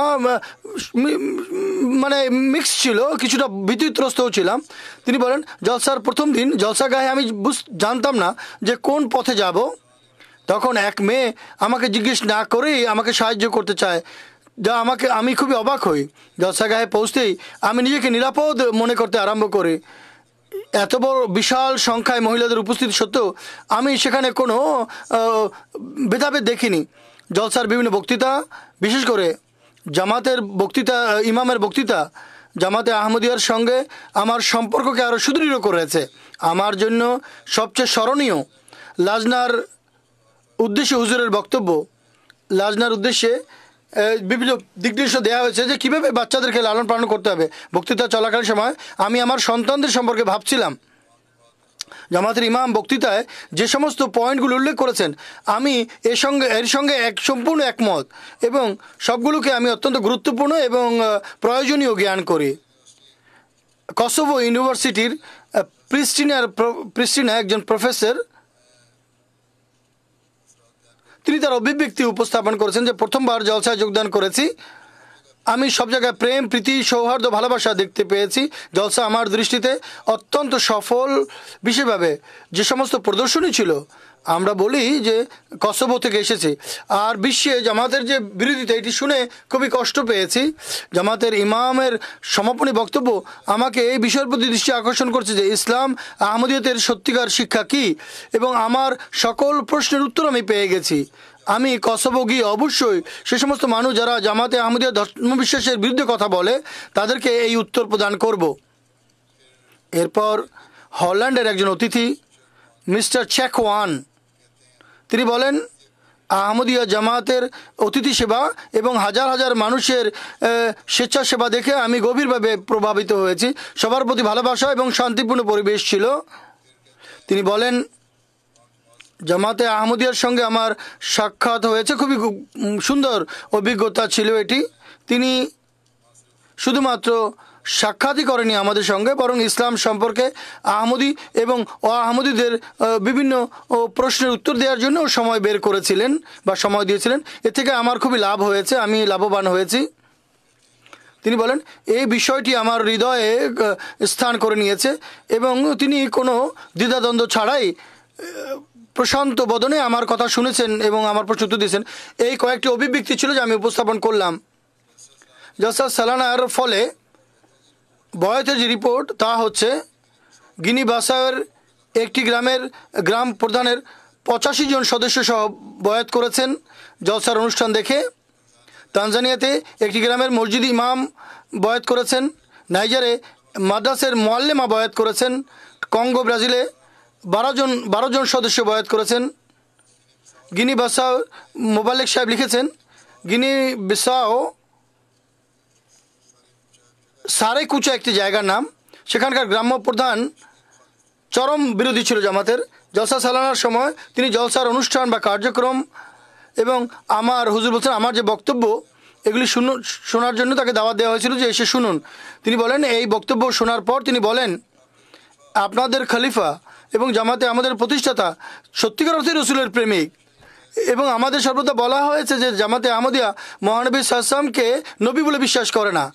[SPEAKER 4] মানে মিক্স ছিল কিছুটা বিদ্যুৎগ্রস্তও ছিলাম তিনি বলেন জলসার প্রথম দিন জলসা গায়ে আমি জানতাম না যে কোন পথে যাব তখন এক মেয়ে আমাকে জিজ্ঞেস না করেই আমাকে সাহায্য করতে চায় যা আমাকে আমি খুবই অবাক হই জলসা গায়ে পৌঁছতেই আমি নিজেকে নিরাপদ মনে করতে আরম্ভ করি এত বড় বিশাল সংখ্যায় মহিলাদের উপস্থিতি সত্ত্বেও আমি সেখানে কোনো ভেদাভেদ দেখিনি জলসার বিভিন্ন বক্তৃতা বিশেষ করে জামাতের বক্তৃতা ইমামের বক্তৃতা জামাতে আহমদিয়ার সঙ্গে আমার সম্পর্ককে আরও সুদৃঢ় করেছে আমার জন্য সবচেয়ে স্মরণীয় লাজনার উদ্দেশ্যে হুজুরের বক্তব্য লাজনার উদ্দেশ্যে বিভিন্ন দিকনির্দেশ দেওয়া হয়েছে যে কীভাবে বাচ্চাদেরকে লালন পালন করতে হবে বক্তৃতা চলাকালীন সময় আমি আমার সন্তানদের সম্পর্কে ভাবছিলাম জামাতের ইমাম বক্তৃতায় যে সমস্ত পয়েন্টগুলো উল্লেখ করেছেন আমি এর সঙ্গে এর সঙ্গে এক সম্পূর্ণ একমত এবং সবগুলোকে আমি অত্যন্ত গুরুত্বপূর্ণ এবং প্রয়োজনীয় জ্ঞান করি কসোভো ইউনিভার্সিটির প্রিস্টিনার প্রিস্টিনা একজন প্রফেসর তিনি তার অভিব্যক্তি উপস্থাপন করেছেন যে প্রথমবার জলসায় যোগদান করেছি আমি সব জায়গায় প্রেম প্রীতি সৌহার্দ্য ভালোবাসা দেখতে পেয়েছি জলসা আমার দৃষ্টিতে অত্যন্ত সফল বিশেষভাবে যে সমস্ত প্রদর্শনী ছিল আমরা বলি যে কসবো থেকে এসেছে আর বিশ্বে জামাতের যে বিরোধিতা এটি শুনে খুবই কষ্ট পেয়েছি জামাতের ইমামের সমাপনী বক্তব্য আমাকে এই বিষয়ের প্রতি দৃষ্টি আকর্ষণ করছে যে ইসলাম আহমদীয়তের সত্যিকার শিক্ষা কি এবং আমার সকল প্রশ্নের উত্তর আমি পেয়ে গেছি আমি কসবো গিয়ে অবশ্যই সে সমস্ত মানুষ যারা জামাতে আহমদীয় ধর্মবিশ্বাসের বিরুদ্ধে কথা বলে তাদেরকে এই উত্তর প্রদান করব এরপর হল্যান্ডের একজন অতিথি মিস্টার চ্যাকওয়ান তিনি বলেন আহমদিয়া জামাতের অতিথি সেবা এবং হাজার হাজার মানুষের স্বেচ্ছাসেবা দেখে আমি গভীরভাবে প্রভাবিত হয়েছি সবার প্রতি ভালোবাসা এবং শান্তিপূর্ণ পরিবেশ ছিল তিনি বলেন জামাতে আহমদিয়ার সঙ্গে আমার সাক্ষাৎ হয়েছে খুবই সুন্দর অভিজ্ঞতা ছিল এটি তিনি শুধুমাত্র সাক্ষাৎই করেনি আমাদের সঙ্গে বরং ইসলাম সম্পর্কে আহমদি এবং ও আহমদিদের বিভিন্ন প্রশ্নের উত্তর দেওয়ার জন্য সময় বের করেছিলেন বা সময় দিয়েছিলেন এ থেকে আমার খুবই লাভ হয়েছে আমি লাভবান হয়েছি তিনি বলেন এই বিষয়টি আমার হৃদয়ে স্থান করে নিয়েছে এবং তিনি কোনো দ্বিধাদ্বন্দ্ব ছাড়াই প্রশান্ত বদনে আমার কথা শুনেছেন এবং আমার প্রশ্ন উত্তর দিয়েছেন এই কয়েকটি অভিব্যক্তি ছিল যে আমি উপস্থাপন করলাম জসাদ সালানার ফলে বয়েতের যে রিপোর্ট তা হচ্ছে গিনি বাসায়ের একটি গ্রামের গ্রাম প্রধানের পঁচাশি জন সদস্য সহ বয়াত করেছেন জলসার অনুষ্ঠান দেখে তানজানিয়াতে একটি গ্রামের মসজিদ ইমাম বয়াত করেছেন নাইজারে মাদ্রাসের মোয়াল্লেমা বয়াত করেছেন কঙ্গো ব্রাজিলে বারো জন বারো জন সদস্য বয়াত করেছেন গিনি বাসাও মোবালেক সাহেব লিখেছেন গিনি বিসাও সারেকুচা একটি জায়গার নাম সেখানকার গ্রাম্য প্রধান চরম বিরোধী ছিল জামাতের জলসা সালানার সময় তিনি জলসার অনুষ্ঠান বা কার্যক্রম এবং আমার হুজুর বলছেন আমার যে বক্তব্য এগুলি শুনুন শোনার জন্য তাকে দাওয়াত দেওয়া হয়েছিল যে এসে শুনুন তিনি বলেন এই বক্তব্য শোনার পর তিনি বলেন আপনাদের খলিফা এবং জামাতে আমাদের প্রতিষ্ঠাতা সত্যিকার অর্থে রসুলের প্রেমিক এবং আমাদের সর্বদা বলা হয়েছে যে জামাতে আহমদিয়া মহানবী সাহসামকে নবী বলে বিশ্বাস করে না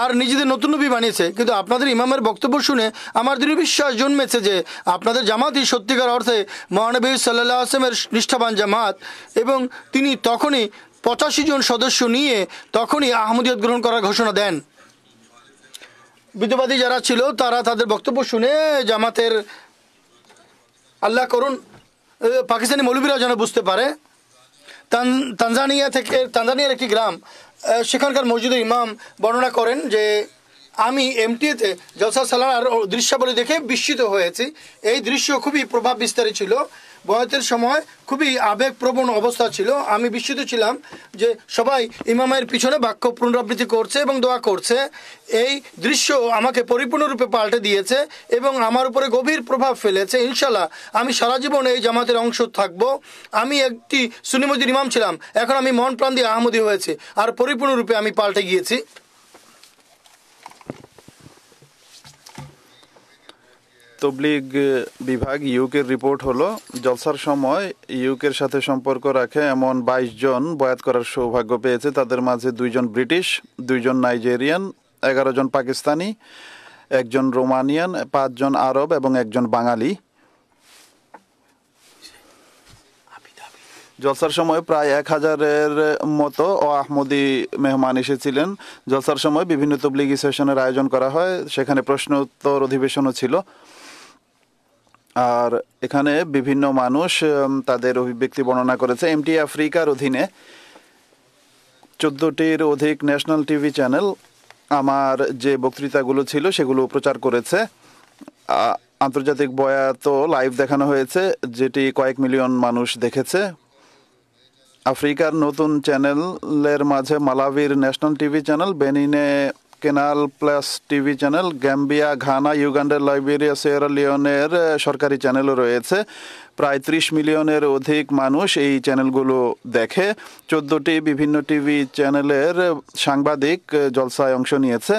[SPEAKER 4] আর নিজেদের নতুন নবী বানিয়েছে কিন্তু আপনাদের ইমামের বক্তব্য শুনে আমার দৃঢ় বিশ্বাস জন্মেছে যে আপনাদের জামাতই সত্যিকার অর্থে মহানবী সাল্লাহ আসলামের নিষ্ঠাবান জামাত এবং তিনি তখনই পঁচাশি জন সদস্য নিয়ে তখনই আহমদিয়ত গ্রহণ করার ঘোষণা দেন বিদ্যবাদী যারা ছিল তারা তাদের বক্তব্য শুনে জামাতের আল্লাহ করুন পাকিস্তানি মৌলবীরা যেন বুঝতে পারে তানজানিয়া থেকে তানজানিয়ার একটি গ্রাম সেখানকার মসজিদের ইমাম বর্ণনা করেন যে আমি এমটিএতে জলসা সালার দৃশ্যাবলী দেখে বিস্মিত হয়েছি এই দৃশ্য খুবই প্রভাব বিস্তারী ছিল বয়তের সময় খুবই আবেগপ্রবণ অবস্থা ছিল আমি বিস্মিত ছিলাম যে সবাই ইমামের পিছনে বাক্য পুনরাবৃত্তি করছে এবং দোয়া করছে এই দৃশ্য আমাকে পরিপূর্ণরূপে পাল্টে দিয়েছে এবং আমার উপরে গভীর প্রভাব ফেলেছে ইনশাল্লাহ আমি সারা জীবন এই জামাতের অংশ থাকব আমি একটি সুনিমজির ইমাম ছিলাম এখন আমি মন প্রাণ দিয়ে আহমদি হয়েছে আর পরিপূর্ণরূপে আমি পাল্টে গিয়েছি
[SPEAKER 3] তবলিগ বিভাগ ইউকের রিপোর্ট হলো জলসার সময় ইউকের সাথে সম্পর্ক রাখে এমন ২২ জন বয়াত করার সৌভাগ্য পেয়েছে তাদের মাঝে দুইজন ব্রিটিশ দুইজন নাইজেরিয়ান এগারো জন পাকিস্তানি একজন রোমানিয়ান পাঁচজন আরব এবং একজন বাঙালি জলসার সময় প্রায় এক হাজারের মতো ও আহমদি মেহমান এসেছিলেন জলসার সময় বিভিন্ন তবলিগি সেশনের আয়োজন করা হয় সেখানে প্রশ্ন উত্তর অধিবেশনও ছিল আর এখানে বিভিন্ন মানুষ তাদের অভিব্যক্তি বর্ণনা করেছে এমটি আফ্রিকার অধীনে চোদ্দটির অধিক ন্যাশনাল টিভি চ্যানেল আমার যে বক্তৃতাগুলো ছিল সেগুলো প্রচার করেছে আন্তর্জাতিক বয়াত লাইভ দেখানো হয়েছে যেটি কয়েক মিলিয়ন মানুষ দেখেছে আফ্রিকার নতুন চ্যানেলের মাঝে মালাভির ন্যাশনাল টিভি চ্যানেল বেনিনে Canal Plus TV channel Gambia Ghana ইউগান্ডার লাইবেরিয়া সেরা লিওনের সরকারি চ্যানেলও রয়েছে প্রায় ত্রিশ মিলিয়নের অধিক মানুষ এই চ্যানেলগুলো দেখে চোদ্দোটি বিভিন্ন টিভি চ্যানেলের সাংবাদিক eh, জলসায় অংশ নিয়েছে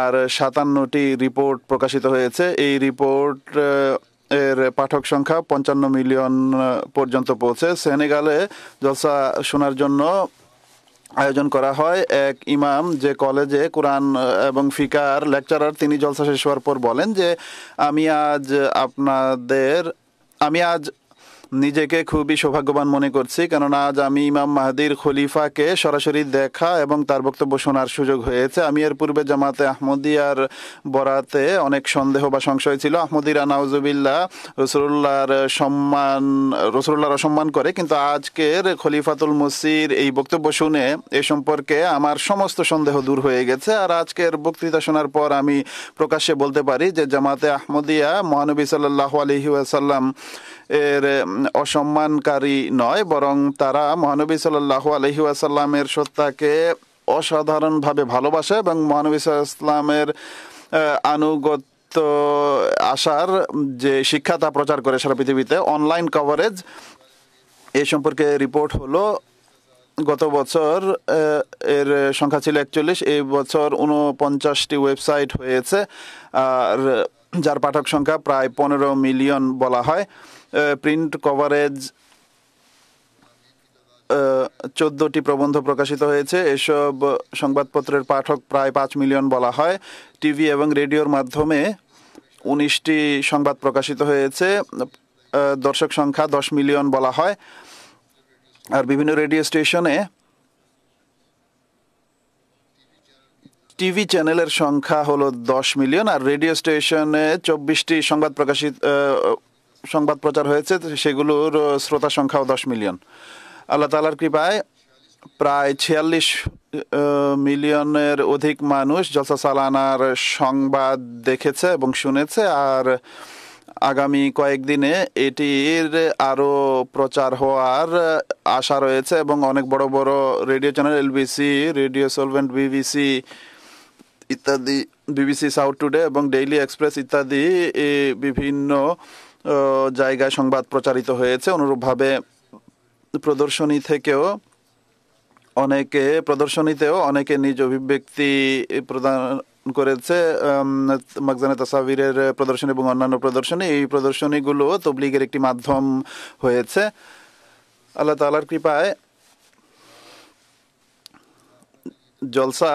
[SPEAKER 3] আর সাতান্নটি রিপোর্ট প্রকাশিত হয়েছে এই রিপোর্ট eh, এর পাঠক সংখ্যা পঞ্চান্ন মিলিয়ন eh, পর্যন্ত পৌঁছে সেনেগালে জলসা শোনার জন্য আয়োজন করা হয় এক ইমাম যে কলেজে কোরআন এবং ফিকার লেকচারার তিনি জলসা শেষ হওয়ার পর বলেন যে আমি আজ আপনাদের আমি আজ নিজেকে খুবই সৌভাগ্যবান মনে করছি কারণ আজ আমি ইমাম মাহাদির খলিফাকে সরাসরি দেখা এবং তার বক্তব্য শোনার সুযোগ হয়েছে আমি এর পূর্বে জামাতে আহমদিয়ার বরাতে অনেক সন্দেহ বা সংশয় ছিল আহমদিরা নাউজুবিল্লা রসুল্লাহর সম্মান রসুল্লাহর অসম্মান করে কিন্তু আজকের খলিফাতুল মসির এই বক্তব্য শুনে এ সম্পর্কে আমার সমস্ত সন্দেহ দূর হয়ে গেছে আর আজকের বক্তৃতা শোনার পর আমি প্রকাশ্যে বলতে পারি যে জামাতে আহমদিয়া মহানবী সাল্লাহ আলহিউসাল্লাম এর অসম্মানকারী নয় বরং তারা মহানবী সাল্লাহ আলহি আসাল্লামের সত্তাকে অসাধারণভাবে ভালোবাসে এবং মহানবী ইসলামের আনুগত্য আসার যে শিক্ষা তা প্রচার করে সারা পৃথিবীতে অনলাইন কভারেজ এ সম্পর্কে রিপোর্ট হলো গত বছর এর সংখ্যা ছিল একচল্লিশ এই বছর উনপঞ্চাশটি ওয়েবসাইট হয়েছে আর যার পাঠক সংখ্যা প্রায় পনেরো মিলিয়ন বলা হয় প্রিন্ট কভারেজ চোদ্দটি প্রবন্ধ প্রকাশিত হয়েছে এসব সংবাদপত্রের পাঠক প্রায় পাঁচ মিলিয়ন বলা হয় টিভি এবং রেডিওর মাধ্যমে উনিশটি সংবাদ প্রকাশিত হয়েছে দর্শক সংখ্যা দশ মিলিয়ন বলা হয় আর বিভিন্ন রেডিও স্টেশনে টিভি চ্যানেলের সংখ্যা হলো দশ মিলিয়ন আর রেডিও স্টেশনে চব্বিশটি সংবাদ প্রকাশিত সংবাদ প্রচার হয়েছে সেগুলোর শ্রোতা সংখ্যাও দশ মিলিয়ন আল্লাহ তালার কৃপায় প্রায় ছিয়াল্লিশ মিলিয়নের অধিক মানুষ জলসা সালানার সংবাদ দেখেছে এবং শুনেছে আর আগামী কয়েকদিনে এটির আরও প্রচার হওয়ার আশা রয়েছে এবং অনেক বড় বড় radio channel LBC radio Solent BBC ইত্যাদি বিবিসি সাউথ টুডে এবং ডেইলি এক্সপ্রেস ইত্যাদি বিভিন্ন জায়গায় সংবাদ প্রচারিত হয়েছে অনুরূপভাবে প্রদর্শনী থেকেও অনেকে প্রদর্শনীতেও অনেকে নিজ অভিব্যক্তি প্রদান করেছে মকজানা তাসাবিরের প্রদর্শনী এবং অন্যান্য প্রদর্শনী এই প্রদর্শনীগুলো তবলিগের একটি মাধ্যম হয়েছে আল্লাহ তালার কৃপায় জলসা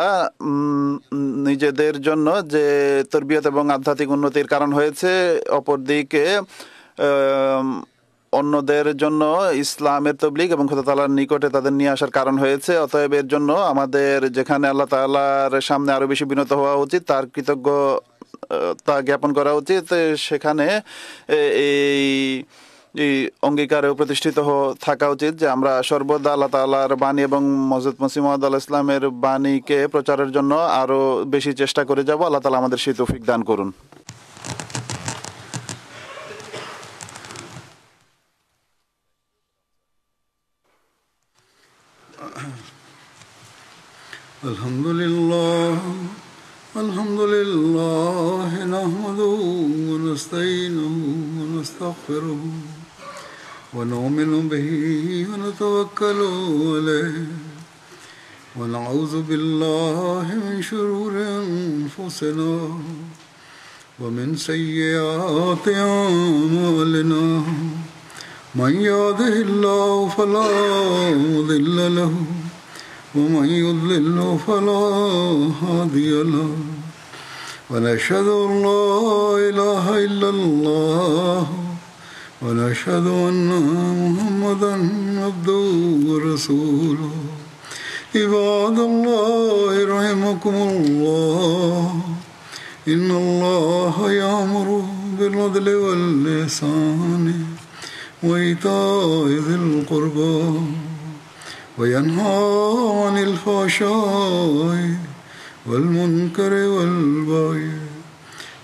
[SPEAKER 3] নিজেদের জন্য যে তরবিয়ত এবং আধ্যাত্মিক উন্নতির কারণ হয়েছে অপরদিকে অন্যদের জন্য ইসলামের তবলিগ এবং খোদা তালার নিকটে তাদের নিয়ে আসার কারণ হয়েছে অতএব এর জন্য আমাদের যেখানে আল্লাহ তাল্লাহার সামনে আরও বেশি বিনত হওয়া উচিত তার কৃতজ্ঞ তা জ্ঞাপন করা উচিত সেখানে এই এই অঙ্গীকারেও প্রতিষ্ঠিত থাকা উচিত যে আমরা সর্বদা আল্লাহ তাল্লাহার বাণী এবং মসজিদ মসিমদ আল ইসলামের বাণীকে প্রচারের জন্য আরও বেশি চেষ্টা করে যাব আল্লাহ তালা আমাদের সেই তৌফিক দান করুন
[SPEAKER 1] الحمد لله الحمد لله نحمده ونستعينه ونستغفره ونؤمن به ونتوكل عليه ونعوذ بالله من شرور أنفسنا ومن سيئات أعمالنا من يهده الله فلا مضل له ومن يضلل فلا هادي له ونشهد أن لا إله إلا الله ونشهد أن محمدا عبده ورسوله عباد الله رحمكم الله إن الله يأمر بالعدل واللسان وإيتاء ذي القربى وينهى عن الفحشاء والمنكر والبغي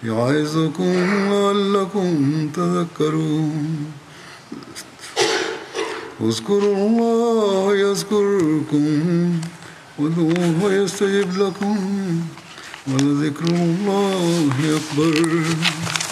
[SPEAKER 1] يعظكم لعلكم تذكرون اذكروا الله يذكركم وادعوه يستجب لكم ولذكر الله أكبر